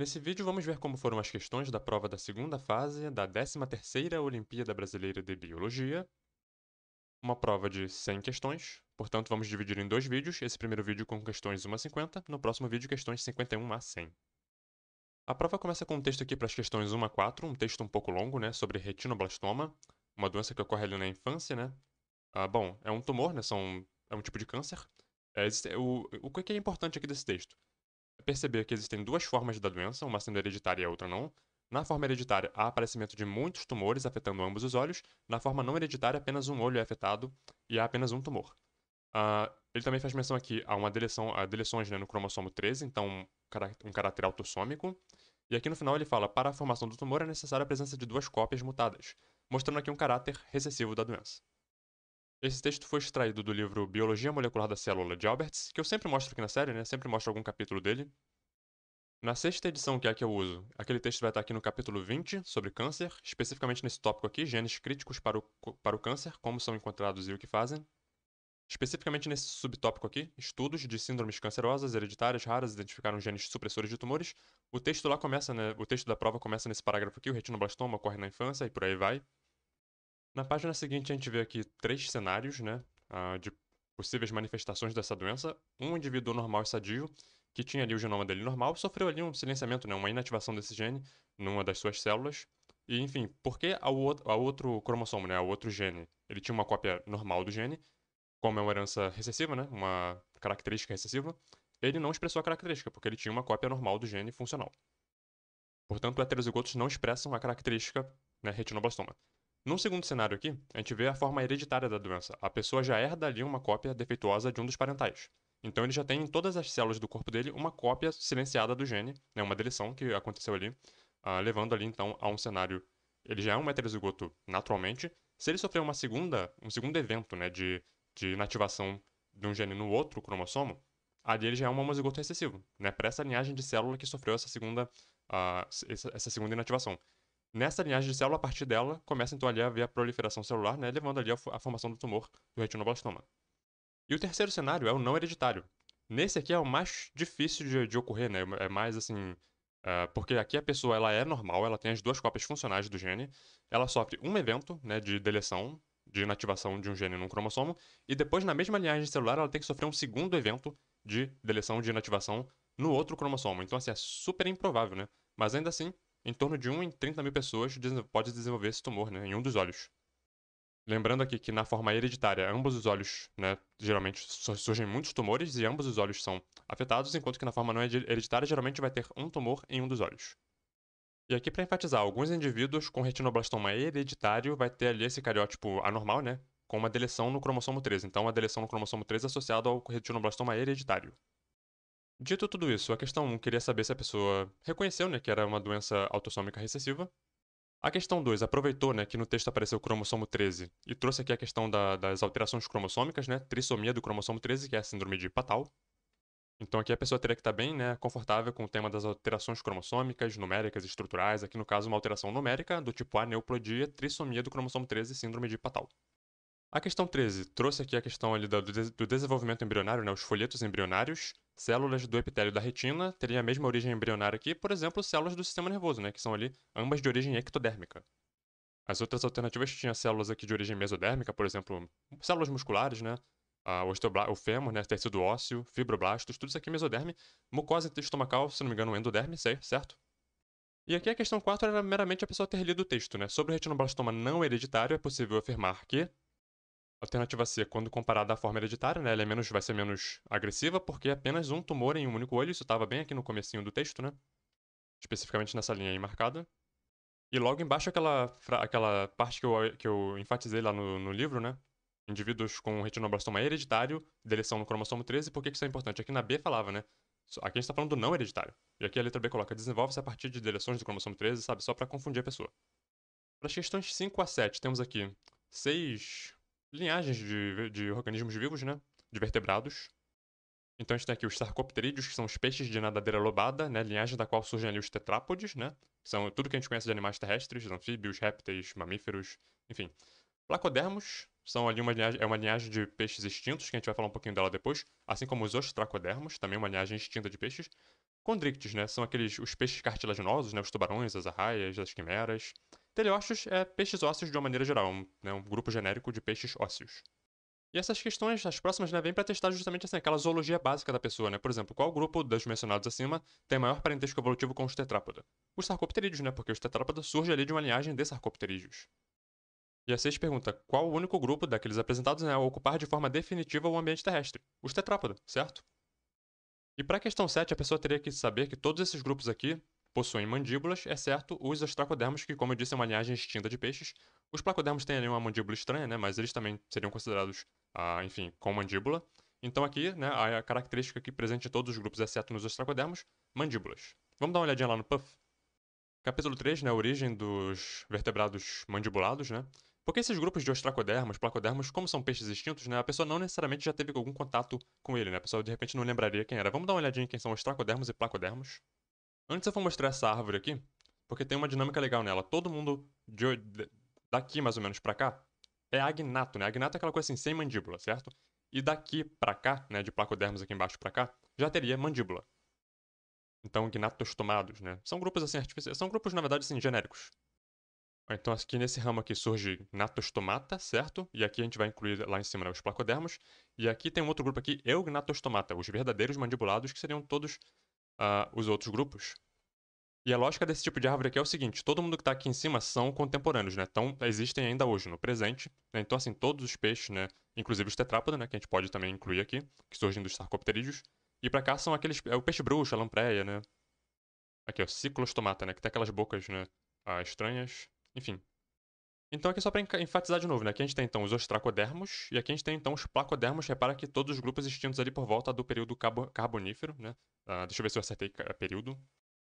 Nesse vídeo vamos ver como foram as questões da prova da segunda fase da 13ª Olimpíada Brasileira de Biologia, uma prova de 100 questões, portanto vamos dividir em dois vídeos, esse primeiro vídeo com questões 1 a 50, no próximo vídeo questões 51 a 100. A prova começa com um texto aqui para as questões 1 a 4, um texto um pouco longo, né, sobre retinoblastoma, uma doença que ocorre ali na infância, né? Ah, bom, é um tumor, né, são, é um tipo de câncer. É, o, o que é importante aqui desse texto? perceber que existem duas formas da doença, uma sendo hereditária e a outra não. Na forma hereditária, há aparecimento de muitos tumores afetando ambos os olhos. Na forma não hereditária, apenas um olho é afetado e há apenas um tumor. Uh, ele também faz menção aqui a uma deleção, a deleções né, no cromossomo 13, então um caráter autossômico. E aqui no final ele fala: para a formação do tumor é necessária a presença de duas cópias mutadas, mostrando aqui um caráter recessivo da doença. Esse texto foi extraído do livro Biologia Molecular da Célula, de Alberts, que eu sempre mostro aqui na série, né? Sempre mostro algum capítulo dele. Na sexta edição, que é a que eu uso, aquele texto vai estar aqui no capítulo 20, sobre câncer, especificamente nesse tópico aqui, genes críticos para o, para o câncer, como são encontrados e o que fazem. Especificamente nesse subtópico aqui, estudos de síndromes cancerosas hereditárias raras identificaram genes supressores de tumores. O texto lá começa, né? O texto da prova começa nesse parágrafo aqui, o retinoblastoma ocorre na infância e por aí vai. Na página seguinte, a gente vê aqui três cenários né, ah, de possíveis manifestações dessa doença. Um indivíduo normal e sadio, que tinha ali o genoma dele normal, sofreu ali um silenciamento, né, uma inativação desse gene numa das suas células. E, enfim, porque ao, outro cromossomo, né, ao outro gene, ele tinha uma cópia normal do gene, como é uma herança recessiva, né, uma característica recessiva, ele não expressou a característica, porque ele tinha uma cópia normal do gene funcional. Portanto, heterozigotos não expressam a característica né, retinoblastoma. No segundo cenário aqui, a gente vê a forma hereditária da doença. A pessoa já herda ali uma cópia defeituosa de um dos parentais. Então ele já tem em todas as células do corpo dele uma cópia silenciada do gene, né, uma deleção que aconteceu ali, uh, levando ali então a um cenário. Ele já é um heterozigoto naturalmente. Se ele sofrer uma segunda, um segundo evento né, de, de inativação de um gene no outro cromossomo, ali ele já é um homozigoto recessivo, né, para essa linhagem de célula que sofreu essa segunda, uh, essa, essa segunda inativação. Nessa linhagem de célula, a partir dela, começa então ali a haver a proliferação celular, né, levando ali a formação do tumor do retinoblastoma. E o terceiro cenário é o não hereditário. Nesse aqui é o mais difícil de, de ocorrer, né, é mais assim, uh, porque aqui a pessoa ela é normal, ela tem as duas cópias funcionais do gene, ela sofre um evento né, de deleção, de inativação de um gene num cromossomo, e depois na mesma linhagem celular ela tem que sofrer um segundo evento de deleção, de inativação no outro cromossomo. Então assim, é super improvável, né? Mas ainda assim, em torno de 1 em 30 mil pessoas pode desenvolver esse tumor né, em um dos olhos. Lembrando aqui que na forma hereditária, ambos os olhos, né, geralmente surgem muitos tumores e ambos os olhos são afetados, enquanto que na forma não hereditária, geralmente vai ter um tumor em um dos olhos. E aqui para enfatizar, alguns indivíduos com retinoblastoma hereditário vai ter ali esse cariótipo anormal, né, com uma deleção no cromossomo 13. Então, a deleção no cromossomo 13 associada ao retinoblastoma hereditário. Dito tudo isso, a questão 1 queria saber se a pessoa reconheceu né, que era uma doença autossômica recessiva. A questão 2 aproveitou né, que no texto apareceu o cromossomo 13 e trouxe aqui a questão da, das alterações cromossômicas, né, trissomia do cromossomo 13, que é a síndrome de Patal. Então aqui a pessoa teria que estar tá bem né, confortável com o tema das alterações cromossômicas, numéricas, estruturais, aqui no caso uma alteração numérica do tipo aneuploidia, trissomia do cromossomo 13 síndrome de Patal. A questão 13 trouxe aqui a questão ali do, do desenvolvimento embrionário, né, os folhetos embrionários. Células do epitélio da retina teriam a mesma origem embrionária que, por exemplo, células do sistema nervoso, né, que são ali ambas de origem ectodérmica. As outras alternativas tinham células aqui de origem mesodérmica, por exemplo, células musculares, né, o, fêmur, né, tecido ósseo, fibroblastos, tudo isso aqui é mesoderme, mucosa estomacal, se não me engano, endoderme, sei, certo? E aqui a questão 4 era meramente a pessoa ter lido o texto, né? Sobre retinoblastoma não hereditário, é possível afirmar que Alternativa C, quando comparada à forma hereditária, né, ela é menos, vai ser menos agressiva, porque é apenas um tumor em um único olho, isso estava bem aqui no comecinho do texto, né? Especificamente nessa linha aí marcada. E logo embaixo aquela, aquela parte que eu, que eu enfatizei lá no, no livro, né? Indivíduos com retinoblastoma hereditário, deleção no cromossomo 13, por que, que isso é importante? Aqui na B falava, né? Aqui a gente está falando do não hereditário. E aqui a letra B coloca, desenvolve-se a partir de deleções do cromossomo 13, sabe? Só para confundir a pessoa. Para as questões 5 a 7, temos aqui seis linhagens de, de organismos vivos, né? De vertebrados. Então a gente tem aqui os sarcopterídeos, que são os peixes de nadadeira lobada, né? Linhagem da qual surgem ali os tetrápodes, né? são tudo que a gente conhece de animais terrestres, anfíbios, répteis, mamíferos, enfim. Placodermos são ali uma linhagem, é uma linhagem de peixes extintos, que a gente vai falar um pouquinho dela depois, assim como os ostracodermos, também uma linhagem extinta de peixes. Condrictes, né? São aqueles os peixes cartilaginosos, né? Os tubarões, as arraias, as quimeras. Teleósteos é peixes ósseos de uma maneira geral, é um, né, um grupo genérico de peixes ósseos. E essas questões, as próximas, né, vêm para testar justamente assim, aquela zoologia básica da pessoa, né? Por exemplo, qual grupo dos mencionados acima tem maior parentesco evolutivo com os tetrápoda? Os sarcopterídeos, né? Porque os tetrápoda surgem ali de uma linhagem de sarcopterídeos. E a sexta pergunta, qual o único grupo daqueles apresentados né, a ocupar de forma definitiva o ambiente terrestre? Os tetrápoda, certo? E para a questão 7, a pessoa teria que saber que todos esses grupos aqui possuem mandíbulas, exceto os ostracodermos, que, como eu disse, é uma linhagem extinta de peixes. Os placodermos têm ali uma mandíbula estranha, né? Mas eles também seriam considerados, ah, enfim, com mandíbula. Então aqui, né, a característica que presente em todos os grupos, exceto nos astracodermos, mandíbulas. Vamos dar uma olhadinha lá no Puff? Capítulo 3, né, origem dos vertebrados mandibulados, né? Porque esses grupos de ostracodermos, placodermos, como são peixes extintos, né, a pessoa não necessariamente já teve algum contato com ele, né? A pessoa de repente não lembraria quem era. Vamos dar uma olhadinha em quem são ostracodermos e placodermos. Antes eu vou mostrar essa árvore aqui, porque tem uma dinâmica legal nela. Todo mundo de, de, daqui mais ou menos pra cá é agnato, né? Agnato é aquela coisa assim, sem mandíbula, certo? E daqui pra cá, né, de placodermos aqui embaixo pra cá, já teria mandíbula. Então, gnatostomados, né? São grupos assim artificiais, são grupos na verdade assim genéricos. Então aqui nesse ramo aqui surge gnatostomata, certo? E aqui a gente vai incluir lá em cima né, os placodermos. E aqui tem um outro grupo aqui, eu eugnatostomata, os verdadeiros mandibulados, que seriam todos uh, os outros grupos. E a lógica desse tipo de árvore aqui é o seguinte: todo mundo que está aqui em cima são contemporâneos, né? Então, existem ainda hoje no presente. Né? Então, assim, todos os peixes, né? Inclusive os tetrápodos, né? Que a gente pode também incluir aqui, que surgem dos sarcopterídeos. E para cá são aqueles. É o peixe bruxo, a lampreia, né? Aqui, ó, ciclostomata, né? Que tem aquelas bocas, né? Ah, estranhas. Enfim, então aqui só para enfatizar de novo, né? Aqui a gente tem então os ostracodermos e aqui a gente tem então os placodermos. Repara que todos os grupos extintos ali por volta do período carbonífero, né? Uh, deixa eu ver se eu acertei é período.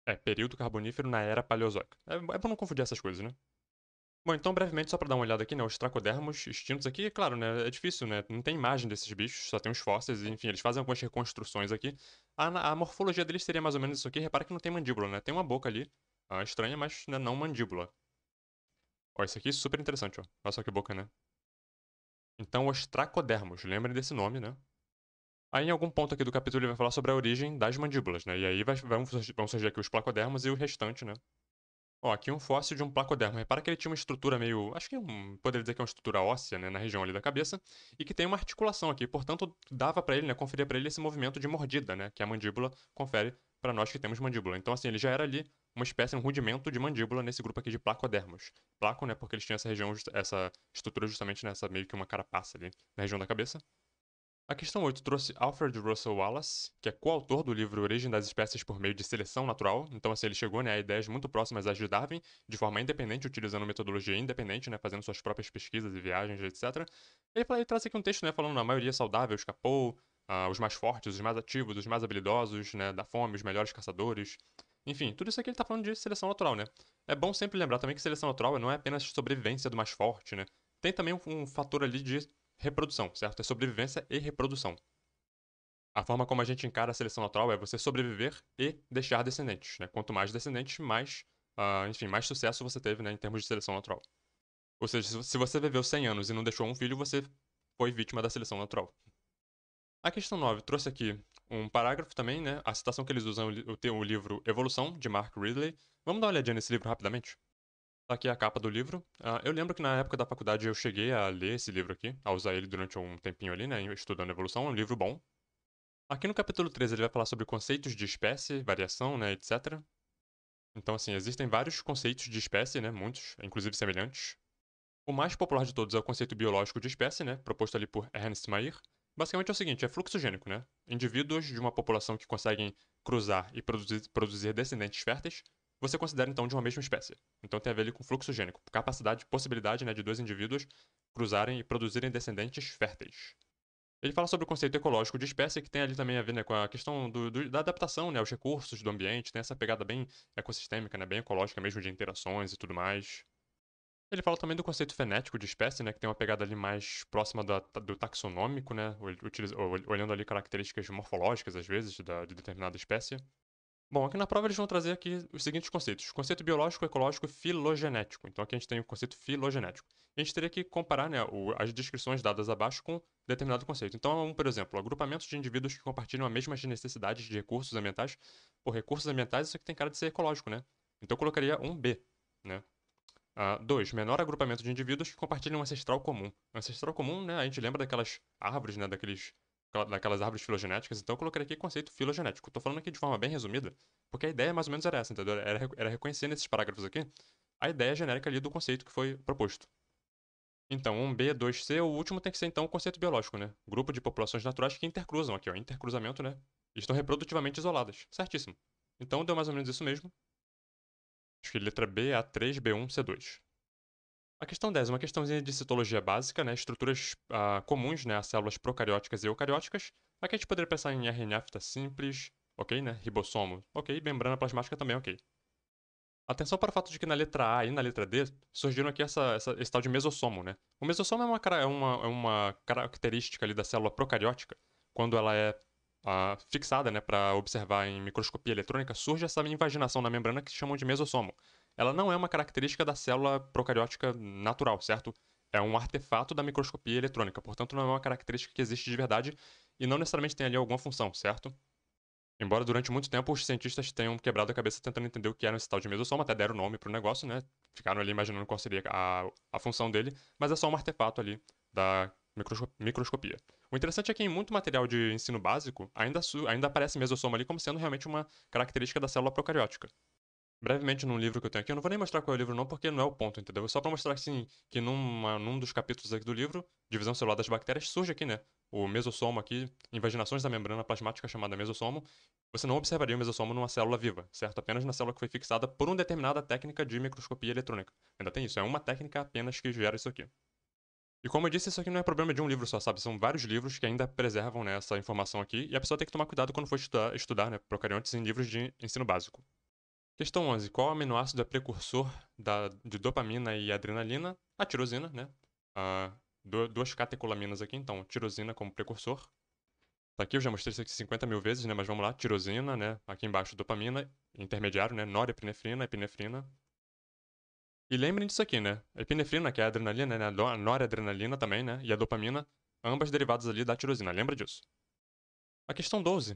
É, período carbonífero na era paleozoica. É, é bom não confundir essas coisas, né? Bom, então brevemente só para dar uma olhada aqui, né? Os tracodermos extintos aqui, claro, né? É difícil, né? Não tem imagem desses bichos, só tem os fósseis, enfim, eles fazem algumas reconstruções aqui. A, a morfologia deles seria mais ou menos isso aqui. Repara que não tem mandíbula, né? Tem uma boca ali, ah, estranha, mas né, não mandíbula. Ó, isso aqui é super interessante, ó. Olha só que boca, né? Então, os tracodermos, lembrem desse nome, né? Aí, em algum ponto aqui do capítulo, ele vai falar sobre a origem das mandíbulas, né? E aí vai, vão, vão surgir aqui os placodermos e o restante, né? Ó, aqui um fóssil de um placodermo. Repara que ele tinha uma estrutura meio. Acho que é um, poderia dizer que é uma estrutura óssea, né? Na região ali da cabeça. E que tem uma articulação aqui. Portanto, dava para ele, né? Conferia para ele esse movimento de mordida, né? Que a mandíbula confere para nós que temos mandíbula. Então, assim, ele já era ali uma espécie, um rudimento de mandíbula nesse grupo aqui de placodermos. Placo, né, porque eles tinham essa região, essa estrutura justamente nessa meio que uma carapaça ali na região da cabeça. A questão 8 trouxe Alfred Russel Wallace, que é coautor do livro Origem das Espécies por Meio de Seleção Natural. Então, assim, ele chegou né, a ideias muito próximas às de Darwin, de forma independente, utilizando metodologia independente, né, fazendo suas próprias pesquisas e viagens, etc. Ele, ele traz aqui um texto né, falando na maioria é saudável, escapou, ah, os mais fortes, os mais ativos, os mais habilidosos, né, da fome, os melhores caçadores. Enfim, tudo isso aqui ele está falando de seleção natural, né? É bom sempre lembrar também que seleção natural não é apenas sobrevivência do mais forte, né? Tem também um, um fator ali de reprodução, certo? É sobrevivência e reprodução. A forma como a gente encara a seleção natural é você sobreviver e deixar descendentes, né? Quanto mais descendentes, mais, uh, enfim, mais sucesso você teve, né, em termos de seleção natural. Ou seja, se você viveu 100 anos e não deixou um filho, você foi vítima da seleção natural. A questão 9 trouxe aqui um parágrafo também, né? A citação que eles usam tem o livro Evolução, de Mark Ridley. Vamos dar uma olhadinha nesse livro rapidamente? Tá aqui a capa do livro. Uh, eu lembro que na época da faculdade eu cheguei a ler esse livro aqui, a usar ele durante um tempinho ali, né? Estudando evolução, é um livro bom. Aqui no capítulo 13 ele vai falar sobre conceitos de espécie, variação, né, etc. Então, assim, existem vários conceitos de espécie, né? Muitos, inclusive semelhantes. O mais popular de todos é o conceito biológico de espécie, né? Proposto ali por Ernst Mayr. Basicamente é o seguinte, é fluxo gênico, né? Indivíduos de uma população que conseguem cruzar e produzir, produzir descendentes férteis, você considera então de uma mesma espécie. Então tem a ver com fluxo gênico, capacidade, possibilidade né, de dois indivíduos cruzarem e produzirem descendentes férteis. Ele fala sobre o conceito ecológico de espécie, que tem ali também a ver né, com a questão do, do, da adaptação né, aos recursos do ambiente, tem essa pegada bem ecossistêmica, né, bem ecológica mesmo, de interações e tudo mais. Ele fala também do conceito fenético de espécie, né, que tem uma pegada ali mais próxima da, do taxonômico, né, utiliza, olhando ali características morfológicas, às vezes, da, de determinada espécie. Bom, aqui na prova eles vão trazer aqui os seguintes conceitos. Conceito biológico, ecológico e filogenético. Então aqui a gente tem o conceito filogenético. a gente teria que comparar né, o, as descrições dadas abaixo com determinado conceito. Então, um, por exemplo, agrupamentos de indivíduos que compartilham as mesmas necessidades de recursos ambientais. Por recursos ambientais, isso aqui tem cara de ser ecológico, né? Então eu colocaria um B, né? Uh, dois, menor agrupamento de indivíduos que compartilham um ancestral comum. Ancestral comum, né, a gente lembra daquelas árvores, né, daqueles, daquelas árvores filogenéticas, então eu coloquei aqui conceito filogenético. Estou falando aqui de forma bem resumida, porque a ideia mais ou menos era essa, entendeu? Era, era reconhecer nesses parágrafos aqui a ideia genérica ali do conceito que foi proposto. Então, 1B, 2C, o último tem que ser então o conceito biológico, né? Grupo de populações naturais que intercruzam aqui, ó, intercruzamento, né? Estão reprodutivamente isoladas, certíssimo. Então deu mais ou menos isso mesmo. Acho que letra B A3, B1, C2. A questão 10 é uma questãozinha de citologia básica, né? estruturas uh, comuns né? a células procarióticas e eucarióticas. Aqui a gente poderia pensar em RNA fita tá simples, ok, né? ribossomo, ok, membrana plasmática também, ok. Atenção para o fato de que na letra A e na letra D surgiram aqui essa, essa, esse tal de mesossomo. Né? O mesossomo é uma, é uma, é uma característica ali da célula procariótica, quando ela é fixada né, para observar em microscopia eletrônica, surge essa invaginação na membrana que chamam de mesossomo. Ela não é uma característica da célula procariótica natural, certo? É um artefato da microscopia eletrônica, portanto, não é uma característica que existe de verdade e não necessariamente tem ali alguma função, certo? Embora durante muito tempo os cientistas tenham quebrado a cabeça tentando entender o que era esse tal de mesossomo, até deram nome para o negócio, né? Ficaram ali imaginando qual seria a, a função dele, mas é só um artefato ali da microscopia. O interessante é que em muito material de ensino básico, ainda, ainda aparece mesossoma ali como sendo realmente uma característica da célula procariótica. Brevemente num livro que eu tenho aqui, eu não vou nem mostrar qual é o livro não, porque não é o ponto, entendeu? Só para mostrar assim, que numa, ah, num dos capítulos aqui do livro, Divisão Celular das Bactérias, surge aqui, né? O mesossomo aqui, invaginações da membrana plasmática chamada mesossomo. Você não observaria o mesossomo numa célula viva, certo? Apenas na célula que foi fixada por uma determinada técnica de microscopia eletrônica. Ainda tem isso, é uma técnica apenas que gera isso aqui. E como eu disse, isso aqui não é problema de um livro só, sabe? São vários livros que ainda preservam né, essa informação aqui, e a pessoa tem que tomar cuidado quando for estudar, estudar né, procariontes em livros de ensino básico. Questão 11. Qual aminoácido é precursor da, de dopamina e adrenalina? A tirosina, né? Uh, duas catecolaminas aqui, então, tirosina como precursor. Tá aqui, eu já mostrei isso aqui 50 mil vezes, né? Mas vamos lá, tirosina, né? Aqui embaixo, dopamina, intermediário, né? Norepinefrina, epinefrina, e lembrem disso aqui, né? epinefrina, que é a adrenalina, né? A noradrenalina também, né? E a dopamina, ambas derivadas ali da tirosina. Lembra disso. A questão 12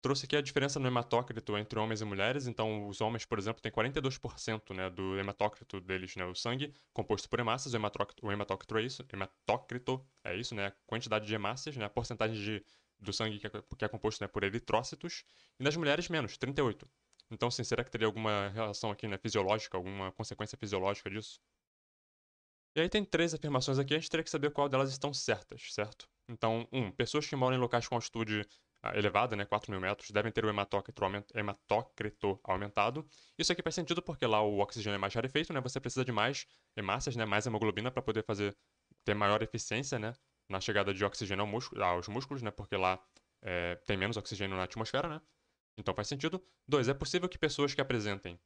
trouxe aqui a diferença no hematócrito entre homens e mulheres. Então, os homens, por exemplo, têm 42% né, do hematócrito deles, né, o sangue, composto por hemácias. O hematócrito, o hematócrito é isso. Hematócrito é isso, né? A quantidade de hemácias, né? A porcentagem de, do sangue que é, que é composto né, por eritrócitos. E nas mulheres, menos, 38%. Então, assim, será que teria alguma relação aqui, né, fisiológica, alguma consequência fisiológica disso? E aí tem três afirmações aqui, a gente teria que saber qual delas estão certas, certo? Então, um, pessoas que moram em locais com altitude ah, elevada, né, 4 mil metros, devem ter o hematócrito, hematócrito aumentado. Isso aqui faz sentido porque lá o oxigênio é mais rarefeito, né, você precisa de mais hemácias, né, mais hemoglobina para poder fazer ter maior eficiência, né, na chegada de oxigênio ao aos músculos, né, porque lá é, tem menos oxigênio na atmosfera, né. Então faz sentido. 2. É possível que pessoas que apresentem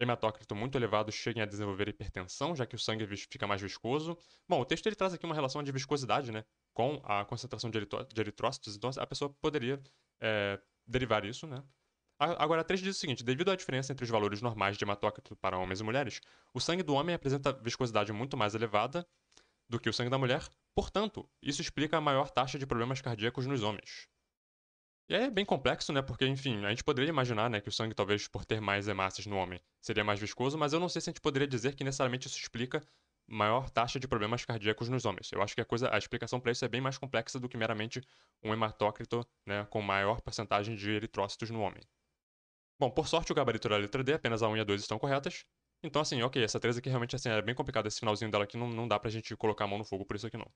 hematócrito muito elevado cheguem a desenvolver hipertensão, já que o sangue fica mais viscoso. Bom, o texto ele traz aqui uma relação de viscosidade, né? Com a concentração de, eritro de eritrócitos, então a pessoa poderia é, derivar isso, né? Agora, 3 diz o seguinte: devido à diferença entre os valores normais de hematócrito para homens e mulheres, o sangue do homem apresenta viscosidade muito mais elevada do que o sangue da mulher, portanto, isso explica a maior taxa de problemas cardíacos nos homens. E é bem complexo, né? Porque, enfim, a gente poderia imaginar, né, que o sangue, talvez por ter mais hemácias no homem, seria mais viscoso, mas eu não sei se a gente poderia dizer que necessariamente isso explica maior taxa de problemas cardíacos nos homens. Eu acho que a coisa, a explicação para isso é bem mais complexa do que meramente um hematócrito, né, com maior porcentagem de eritrócitos no homem. Bom, por sorte o gabarito da letra D, apenas a 1 e a 2 estão corretas. Então, assim, ok, essa 3 aqui realmente assim, é bem complicada, esse finalzinho dela aqui não, não dá pra gente colocar a mão no fogo por isso aqui não.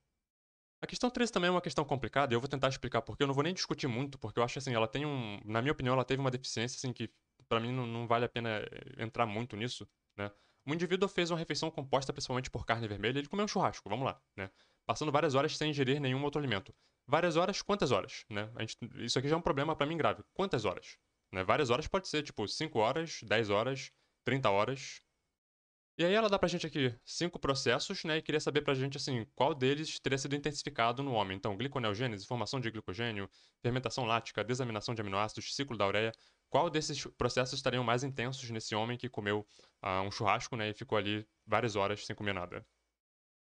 A questão 13 também é uma questão complicada, e eu vou tentar explicar porque eu não vou nem discutir muito, porque eu acho assim, ela tem um, na minha opinião, ela teve uma deficiência assim que para mim não, não, vale a pena eh, entrar muito nisso, né? Um indivíduo fez uma refeição composta principalmente por carne vermelha, ele comeu um churrasco, vamos lá, né? Passando várias horas sem ingerir nenhum outro alimento. Várias horas, quantas horas, né? Gente, isso aqui já é um problema para mim grave. Quantas horas? Né? Várias horas pode ser tipo 5 horas, 10 horas, 30 horas, e aí ela dá pra gente aqui cinco processos, né? E queria saber pra gente, assim, qual deles teria sido intensificado no homem. Então, gliconeogênese, formação de glicogênio, fermentação lática, desaminação de aminoácidos, ciclo da ureia. Qual desses processos estariam mais intensos nesse homem que comeu ah, um churrasco, né? E ficou ali várias horas sem comer nada?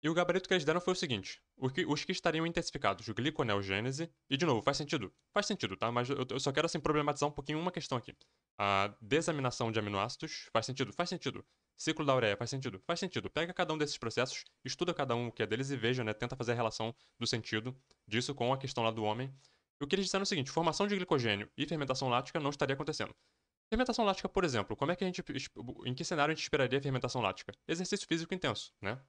E o gabarito que eles deram foi o seguinte: os que, os que estariam intensificados, gliconeogênese, e de novo, faz sentido, faz sentido, tá? Mas eu, eu só quero assim problematizar um pouquinho uma questão aqui. A ah, desaminação de aminoácidos faz sentido, faz sentido. Ciclo da ureia, faz sentido? Faz sentido. Pega cada um desses processos, estuda cada um o que é deles e veja, né? Tenta fazer a relação do sentido disso com a questão lá do homem. O que eles disseram é o seguinte: formação de glicogênio e fermentação lática não estaria acontecendo. Fermentação lática, por exemplo, como é que a gente. Em que cenário a gente esperaria a fermentação lática? Exercício físico intenso, né?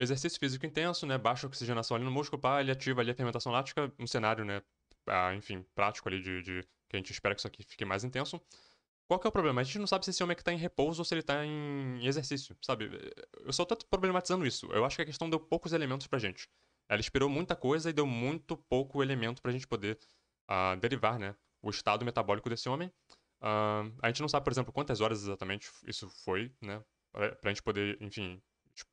Exercício físico intenso, né? Baixa oxigenação ali no músculo, pá, ele ativa ali a fermentação lática, um cenário, né? Ah, enfim, prático ali de, de que a gente espera que isso aqui fique mais intenso. Qual que é o problema? A gente não sabe se esse homem é que tá em repouso ou se ele tá em exercício, sabe? Eu só tô problematizando isso. Eu acho que a questão deu poucos elementos pra gente. Ela esperou muita coisa e deu muito pouco elemento pra gente poder uh, derivar, né? O estado metabólico desse homem. Uh, a gente não sabe, por exemplo, quantas horas exatamente isso foi, né? Pra, pra gente poder, enfim,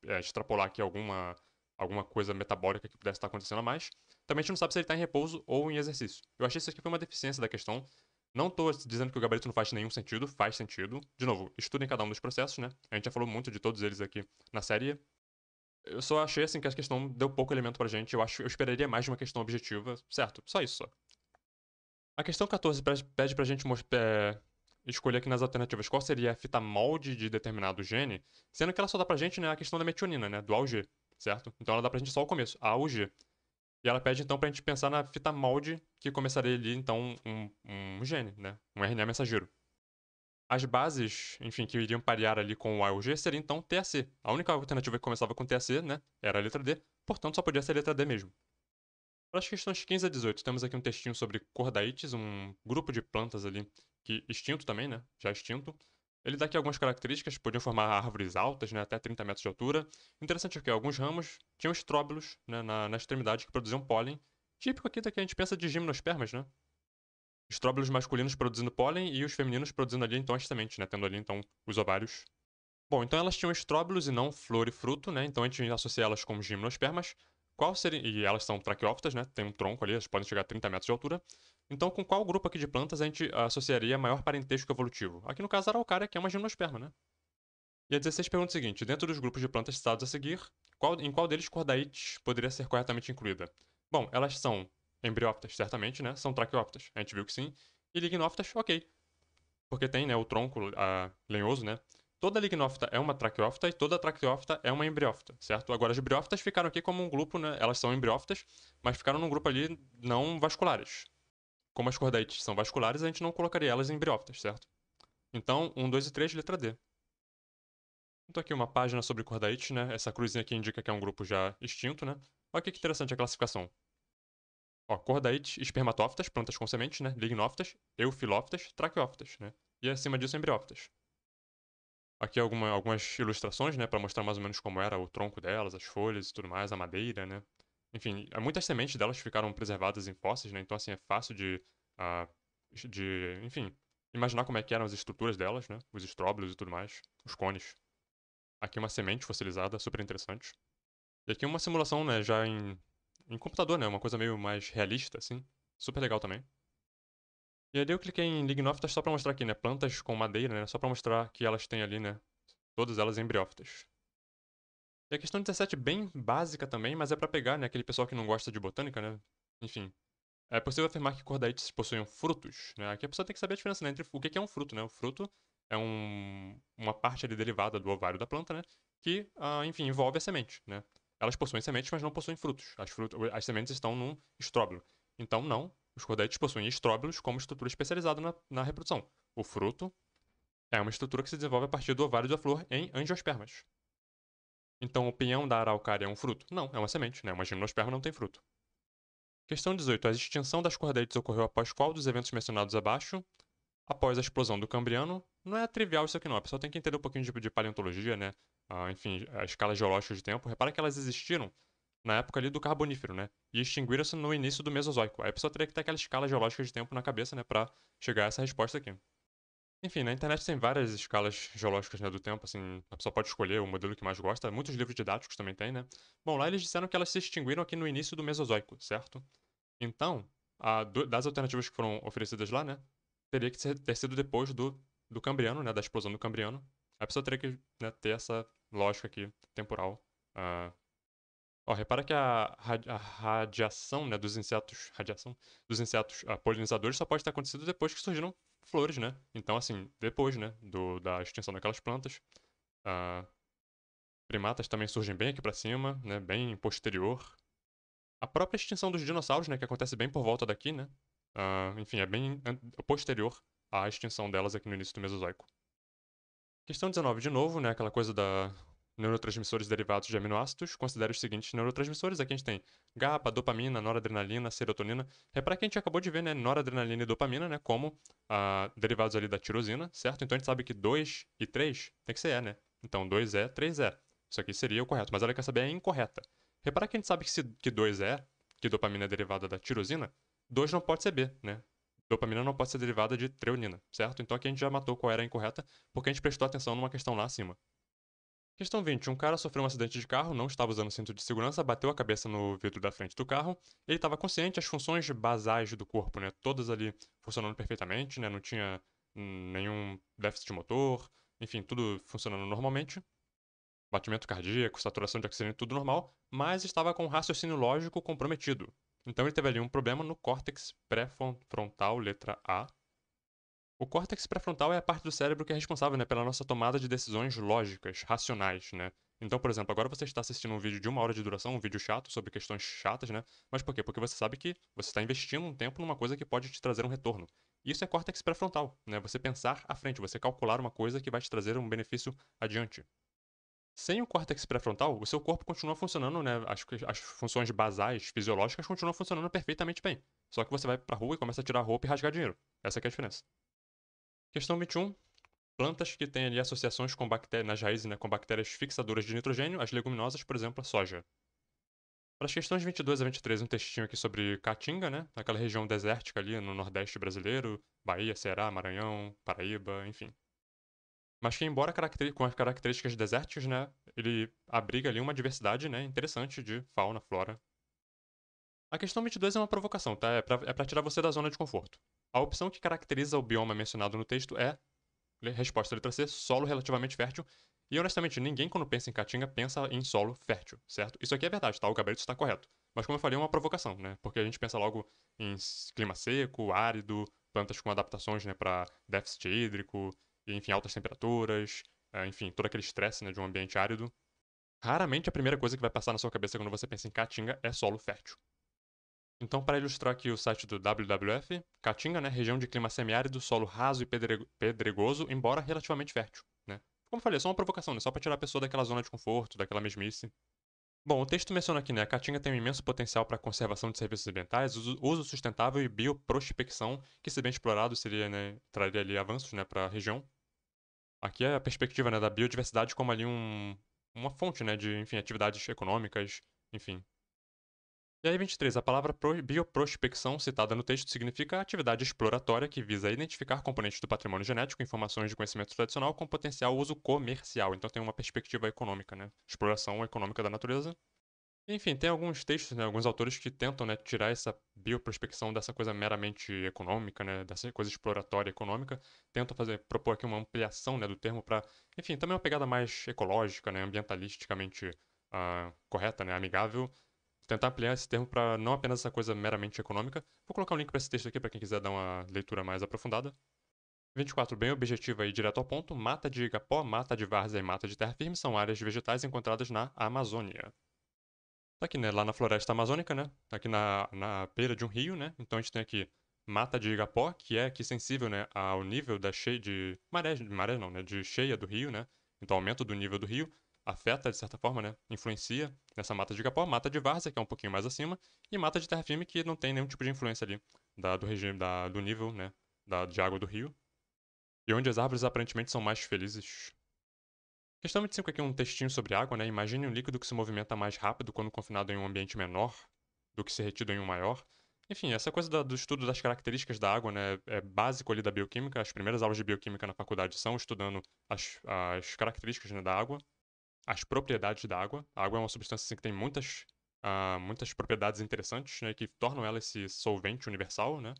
é, extrapolar aqui alguma, alguma coisa metabólica que pudesse estar acontecendo a mais. Também a gente não sabe se ele tá em repouso ou em exercício. Eu achei isso aqui foi uma deficiência da questão. Não estou dizendo que o gabarito não faz nenhum sentido, faz sentido. De novo, estudem cada um dos processos, né? A gente já falou muito de todos eles aqui na série. Eu só achei, assim, que a questão deu pouco elemento pra gente. Eu acho eu esperaria mais de uma questão objetiva. Certo, só isso. Só. A questão 14 pede pra gente é, escolher aqui nas alternativas qual seria a fita molde de determinado gene, sendo que ela só dá pra gente né, a questão da metionina, né? Do AUG, certo? Então ela dá pra gente só o começo, a AUG. E ela pede, então, pra gente pensar na fita molde que começaria ali, então, um, um gene, né? Um RNA mensageiro. As bases, enfim, que iriam parear ali com o AUG seria, então, TAC. A única alternativa que começava com TAC, né? Era a letra D, portanto, só podia ser a letra D mesmo. Para as questões 15 a 18, temos aqui um textinho sobre cordaites, um grupo de plantas ali, que extinto também, né? Já extinto, ele dá aqui algumas características, podiam formar árvores altas, né, até 30 metros de altura. Interessante aqui, alguns ramos tinham estróbilos né, na, na extremidade que produziam pólen, típico aqui daqui a gente pensa de gimnospermas, né? Estróbilos masculinos produzindo pólen e os femininos produzindo ali então as sementes, né, tendo ali então os ovários. Bom, então elas tinham estróbilos e não flor e fruto, né, então a gente associa elas como gimnospermas. Qual seria... E elas são traqueófitas, né, tem um tronco ali, elas podem chegar a 30 metros de altura. Então, com qual grupo aqui de plantas a gente associaria maior parentesco evolutivo? Aqui no caso, a araucária, que é uma gimnosperma, né? E a 16 pergunta é o seguinte: dentro dos grupos de plantas citados a seguir, qual, em qual deles Cordaites poderia ser corretamente incluída? Bom, elas são embriófitas, certamente, né? São traqueófitas, a gente viu que sim. E lignófitas, ok. Porque tem né, o tronco lenhoso, né? Toda lignófita é uma traqueófita e toda traqueófita é uma embriófita, certo? Agora, as briófitas ficaram aqui como um grupo, né? Elas são embriófitas, mas ficaram num grupo ali não vasculares. Como as cordaites são vasculares, a gente não colocaria elas em briófitas, certo? Então, 1, 2 e 3, letra D. Então aqui uma página sobre cordaites, né? Essa cruzinha aqui indica que é um grupo já extinto, né? Olha que interessante a classificação. Ó, cordaites, espermatófitas, plantas com sementes, né? Lignófitas, eufilófitas, traqueófitas, né? E acima disso, embriófitas. Aqui alguma, algumas ilustrações, né? Para mostrar mais ou menos como era o tronco delas, as folhas e tudo mais, a madeira, né? Enfim, muitas sementes delas ficaram preservadas em fósseis, né? Então, assim, é fácil de, uh, de enfim, imaginar como é que eram as estruturas delas, né? Os estróbilos e tudo mais, os cones. Aqui uma semente fossilizada, super interessante. E aqui uma simulação, né, já em, em computador, né? Uma coisa meio mais realista, assim. Super legal também. E aí eu cliquei em lignófitas só para mostrar aqui, né? Plantas com madeira, né? Só para mostrar que elas têm ali, né? Todas elas embriófitas a questão 17 é bem básica também, mas é para pegar, né, aquele pessoal que não gosta de botânica, né? Enfim. É possível afirmar que cordaites possuem frutos, né? Aqui a pessoa tem que saber a diferença né, entre o que é um fruto, né? O fruto é um, uma parte ali derivada do ovário da planta, né? Que, ah, enfim, envolve a semente, né? Elas possuem sementes, mas não possuem frutos. As, frutos, as sementes estão num estróbilo. Então, não, os cordaites possuem estróbilos como estrutura especializada na, na, reprodução. O fruto é uma estrutura que se desenvolve a partir do ovário da flor em angiospermas. Então o pinhão da araucária é um fruto? Não, é uma semente, né? Uma gimnosperma não tem fruto. Questão 18. A extinção das cordeites ocorreu após qual dos eventos mencionados abaixo? Após a explosão do Cambriano? Não é trivial isso aqui não, a pessoa tem que entender um pouquinho de, de paleontologia, né? Ah, enfim, a escala geológica de tempo. Repara que elas existiram na época ali do Carbonífero, né? E extinguiram-se no início do Mesozoico. Aí a pessoa teria que ter aquela escala geológica de tempo na cabeça, né? Pra chegar a essa resposta aqui. Enfim, na internet tem várias escalas geológicas né, do tempo, assim, a pessoa pode escolher o modelo que mais gosta. Muitos livros didáticos também tem, né? Bom, lá eles disseram que elas se extinguiram aqui no início do Mesozoico, certo? Então, a, das alternativas que foram oferecidas lá, né? Teria que ter sido depois do, do Cambriano, né? Da explosão do Cambriano. A pessoa teria que né, ter essa lógica aqui, temporal. Uh... Ó, repara que a, a radiação né, dos insetos, radiação dos insetos uh, polinizadores só pode ter acontecido depois que surgiram flores, né? Então, assim, depois, né, do, da extinção daquelas plantas, uh, primatas também surgem bem aqui para cima, né, bem posterior. A própria extinção dos dinossauros, né, que acontece bem por volta daqui, né? Uh, enfim, é bem posterior à extinção delas aqui no início do Mesozoico. Questão 19, de novo, né, aquela coisa da neurotransmissores derivados de aminoácidos, considere os seguintes neurotransmissores. Aqui a gente tem GABA, dopamina, noradrenalina, serotonina. Repara é que a gente acabou de ver, né, noradrenalina e dopamina, né, como ah, derivados ali da tirosina, certo? Então a gente sabe que 2 e 3 tem que ser E, né? Então 2 E, 3 E. Isso aqui seria o correto, mas ela quer saber a incorreta. Repara que a gente sabe que, se, que 2 E, que dopamina é derivada da tirosina, 2 não pode ser B, né? Dopamina não pode ser derivada de treonina, certo? Então aqui a gente já matou qual era a incorreta, porque a gente prestou atenção numa questão lá acima. Questão 20. Um cara sofreu um acidente de carro, não estava usando cinto de segurança, bateu a cabeça no vidro da frente do carro. Ele estava consciente, as funções basais do corpo, né? Todas ali funcionando perfeitamente, né? Não tinha nenhum déficit de motor, enfim, tudo funcionando normalmente. Batimento cardíaco, saturação de oxigênio, tudo normal, mas estava com um raciocínio lógico comprometido. Então ele teve ali um problema no córtex pré-frontal, letra A, o córtex pré-frontal é a parte do cérebro que é responsável né, pela nossa tomada de decisões lógicas, racionais, né? Então, por exemplo, agora você está assistindo um vídeo de uma hora de duração, um vídeo chato sobre questões chatas, né? Mas por quê? Porque você sabe que você está investindo um tempo numa coisa que pode te trazer um retorno. Isso é córtex pré-frontal, né? Você pensar à frente, você calcular uma coisa que vai te trazer um benefício adiante. Sem o córtex pré-frontal, o seu corpo continua funcionando, né? As, as funções basais, fisiológicas, continuam funcionando perfeitamente bem. Só que você vai pra rua e começa a tirar roupa e rasgar dinheiro. Essa é a diferença. Questão 21. Plantas que têm ali associações com bactérias, nas raízes né, com bactérias fixadoras de nitrogênio, as leguminosas, por exemplo, a soja. Para as questões 22 a 23, um textinho aqui sobre Caatinga, né? Aquela região desértica ali no Nordeste brasileiro, Bahia, Ceará, Maranhão, Paraíba, enfim. Mas que, embora com as características desérticas, né? Ele abriga ali uma diversidade né, interessante de fauna, flora. A questão 22 é uma provocação, tá? É para é tirar você da zona de conforto. A opção que caracteriza o bioma mencionado no texto é, resposta letra C, solo relativamente fértil. E honestamente, ninguém quando pensa em caatinga pensa em solo fértil, certo? Isso aqui é verdade, tá? O gabarito está correto. Mas como eu falei, é uma provocação, né? Porque a gente pensa logo em clima seco, árido, plantas com adaptações né, para déficit hídrico, enfim, altas temperaturas, eh, enfim, todo aquele estresse né, de um ambiente árido. Raramente a primeira coisa que vai passar na sua cabeça quando você pensa em caatinga é solo fértil. Então, para ilustrar aqui o site do WWF, Caatinga, né, região de clima semiárido, solo raso e pedregoso, embora relativamente fértil. Né? Como eu falei, é só uma provocação, né? só para tirar a pessoa daquela zona de conforto, daquela mesmice. Bom, o texto menciona aqui, né, a Caatinga tem um imenso potencial para conservação de serviços ambientais, uso sustentável e bioprospecção, que se bem explorado seria, né, traria ali avanços, né, para a região. Aqui é a perspectiva, né, da biodiversidade como ali um, uma fonte, né, de, enfim, atividades econômicas, enfim, e aí, 23. A palavra bioprospecção, citada no texto, significa atividade exploratória que visa identificar componentes do patrimônio genético, informações de conhecimento tradicional com potencial uso comercial. Então tem uma perspectiva econômica, né? Exploração econômica da natureza. Enfim, tem alguns textos, né, alguns autores que tentam né, tirar essa bioprospecção dessa coisa meramente econômica, né, dessa coisa exploratória econômica, tentam fazer, propor aqui uma ampliação né, do termo para, enfim, também uma pegada mais ecológica, né, ambientalisticamente uh, correta, né, amigável, tentar ampliar esse termo para não apenas essa coisa meramente econômica. Vou colocar um link para esse texto aqui para quem quiser dar uma leitura mais aprofundada. 24, bem objetiva e direto ao ponto, mata de igapó, mata de várzea e mata de terra firme são áreas vegetais encontradas na Amazônia. Tá aqui, né, lá na floresta amazônica, né, tá aqui na, na beira de um rio, né, então a gente tem aqui mata de igapó, que é aqui sensível, né, ao nível da cheia de maré, de maré não, né, de cheia do rio, né, então aumento do nível do rio, afeta, de certa forma, né? Influencia nessa mata de Igapó, mata de Várzea, que é um pouquinho mais acima, e mata de terra firme, que não tem nenhum tipo de influência ali da, do regime, da, do nível, né? Da, de água do rio. E onde as árvores aparentemente são mais felizes. Questão 25 aqui um textinho sobre água, né? Imagine um líquido que se movimenta mais rápido quando confinado em um ambiente menor do que se retido em um maior. Enfim, essa coisa da, do estudo das características da água né, é básico ali da bioquímica. As primeiras aulas de bioquímica na faculdade são estudando as, as características né, da água as propriedades da água. A água é uma substância assim, que tem muitas, uh, muitas propriedades interessantes, né, que tornam ela esse solvente universal, né?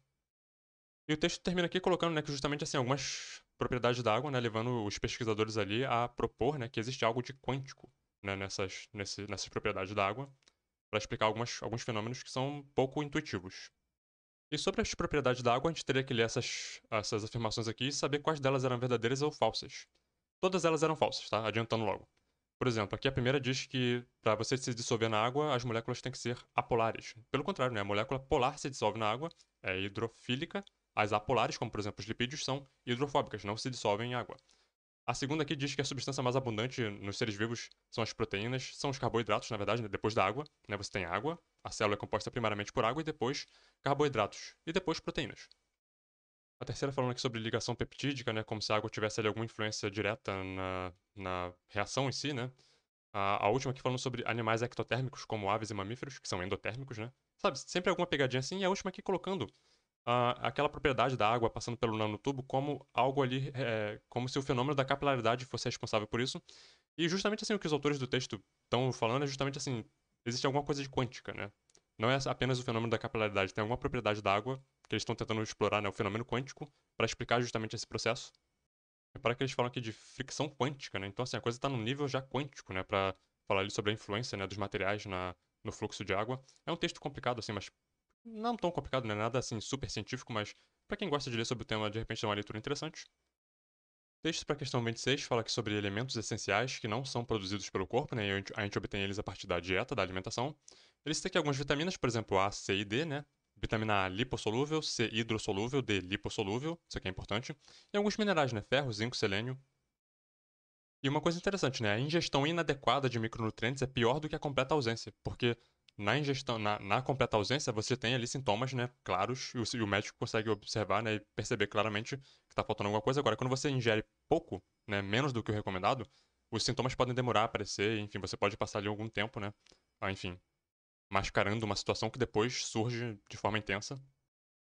E o texto termina aqui colocando, né, que justamente assim algumas propriedades da água, né, levando os pesquisadores ali a propor, né, que existe algo de quântico, né, nessas, nesse, nessas propriedades da água, para explicar algumas, alguns fenômenos que são pouco intuitivos. E sobre as propriedades da água, a gente teria que ler essas, essas afirmações aqui e saber quais delas eram verdadeiras ou falsas. Todas elas eram falsas, tá? Adiantando logo. Por exemplo, aqui a primeira diz que para você se dissolver na água, as moléculas têm que ser apolares. Pelo contrário, né? a molécula polar se dissolve na água, é hidrofílica. As apolares, como por exemplo os lipídios, são hidrofóbicas, não se dissolvem em água. A segunda aqui diz que a substância mais abundante nos seres vivos são as proteínas, são os carboidratos, na verdade, né? depois da água. Né? Você tem água, a célula é composta primariamente por água e depois carboidratos, e depois proteínas. A terceira falando aqui sobre ligação peptídica, né? Como se a água tivesse ali alguma influência direta na na reação em si, né? A, a última aqui falando sobre animais ectotérmicos, como aves e mamíferos, que são endotérmicos, né? Sabe, sempre alguma pegadinha assim. E a última aqui colocando Uh, aquela propriedade da água passando pelo nanotubo como algo ali, é, como se o fenômeno da capilaridade fosse responsável por isso. E justamente assim, o que os autores do texto estão falando é justamente assim, existe alguma coisa de quântica, né? Não é apenas o fenômeno da capilaridade, tem alguma propriedade da água que eles estão tentando explorar, né, o fenômeno quântico, para explicar justamente esse processo. Repara é que eles falam aqui de fricção quântica, né? Então, assim, a coisa está num nível já quântico, né? Para falar ali sobre a influência né, dos materiais na, no fluxo de água. É um texto complicado, assim, mas não tão complicado, né? Nada, assim, super científico, mas para quem gosta de ler sobre o tema, de repente é uma leitura interessante. Texto para a questão 26 fala que sobre elementos essenciais que não são produzidos pelo corpo, né? E a gente obtém eles a partir da dieta, da alimentação. Ele cita aqui algumas vitaminas, por exemplo, A, C e D, né? vitamina A lipossolúvel, C hidrossolúvel, D lipossolúvel, isso aqui é importante, e alguns minerais, né, ferro, zinco, selênio. E uma coisa interessante, né, a ingestão inadequada de micronutrientes é pior do que a completa ausência, porque na ingestão, na, na completa ausência, você tem ali sintomas, né, claros, e o, e o médico consegue observar, né, e perceber claramente que está faltando alguma coisa. Agora, quando você ingere pouco, né, menos do que o recomendado, os sintomas podem demorar a aparecer, enfim, você pode passar ali algum tempo, né, ah, enfim, mascarando uma situação que depois surge de forma intensa.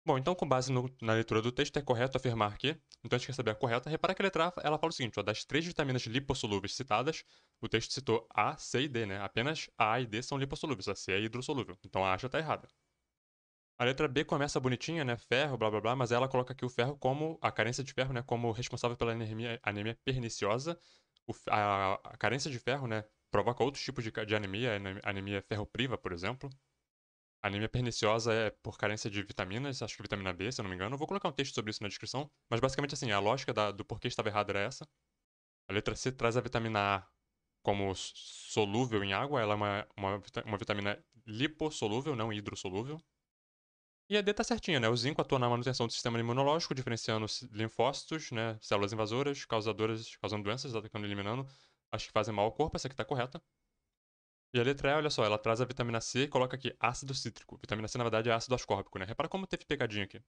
Bom, então com base no, na leitura do texto é correto afirmar que, então a gente quer saber a correta, repara que a letra A ela fala o seguinte, ó, das três vitaminas lipossolúveis citadas, o texto citou A, C e D, né? Apenas A e D são lipossolúveis, a C é hidrossolúvel, então a A já está errada. A letra B começa bonitinha, né? Ferro, blá blá blá, mas ela coloca aqui o ferro como a carência de ferro, né? Como responsável pela anemia, anemia perniciosa. O, a, a, carência de ferro, né? provoca outros tipos de, de anemia, anemia ferropriva, por exemplo. anemia perniciosa é por carência de vitaminas, acho que vitamina B, se eu não me engano. Eu vou colocar um texto sobre isso na descrição, mas basicamente assim, a lógica da, do porquê estava errado era essa. A letra C traz a vitamina A como solúvel em água, ela é uma, uma, uma vitamina lipossolúvel, não hidrossolúvel. E a D está certinha, né? O zinco atua na manutenção do sistema imunológico, diferenciando linfócitos, né? Células invasoras, causadoras, causando doenças, atacando tá e eliminando. Acho que fazem mal ao corpo, essa aqui tá correta. E a letra E, olha só, ela traz a vitamina C e coloca aqui ácido cítrico. Vitamina C, na verdade, é ácido ascórbico, né? Repara como teve pegadinha aqui.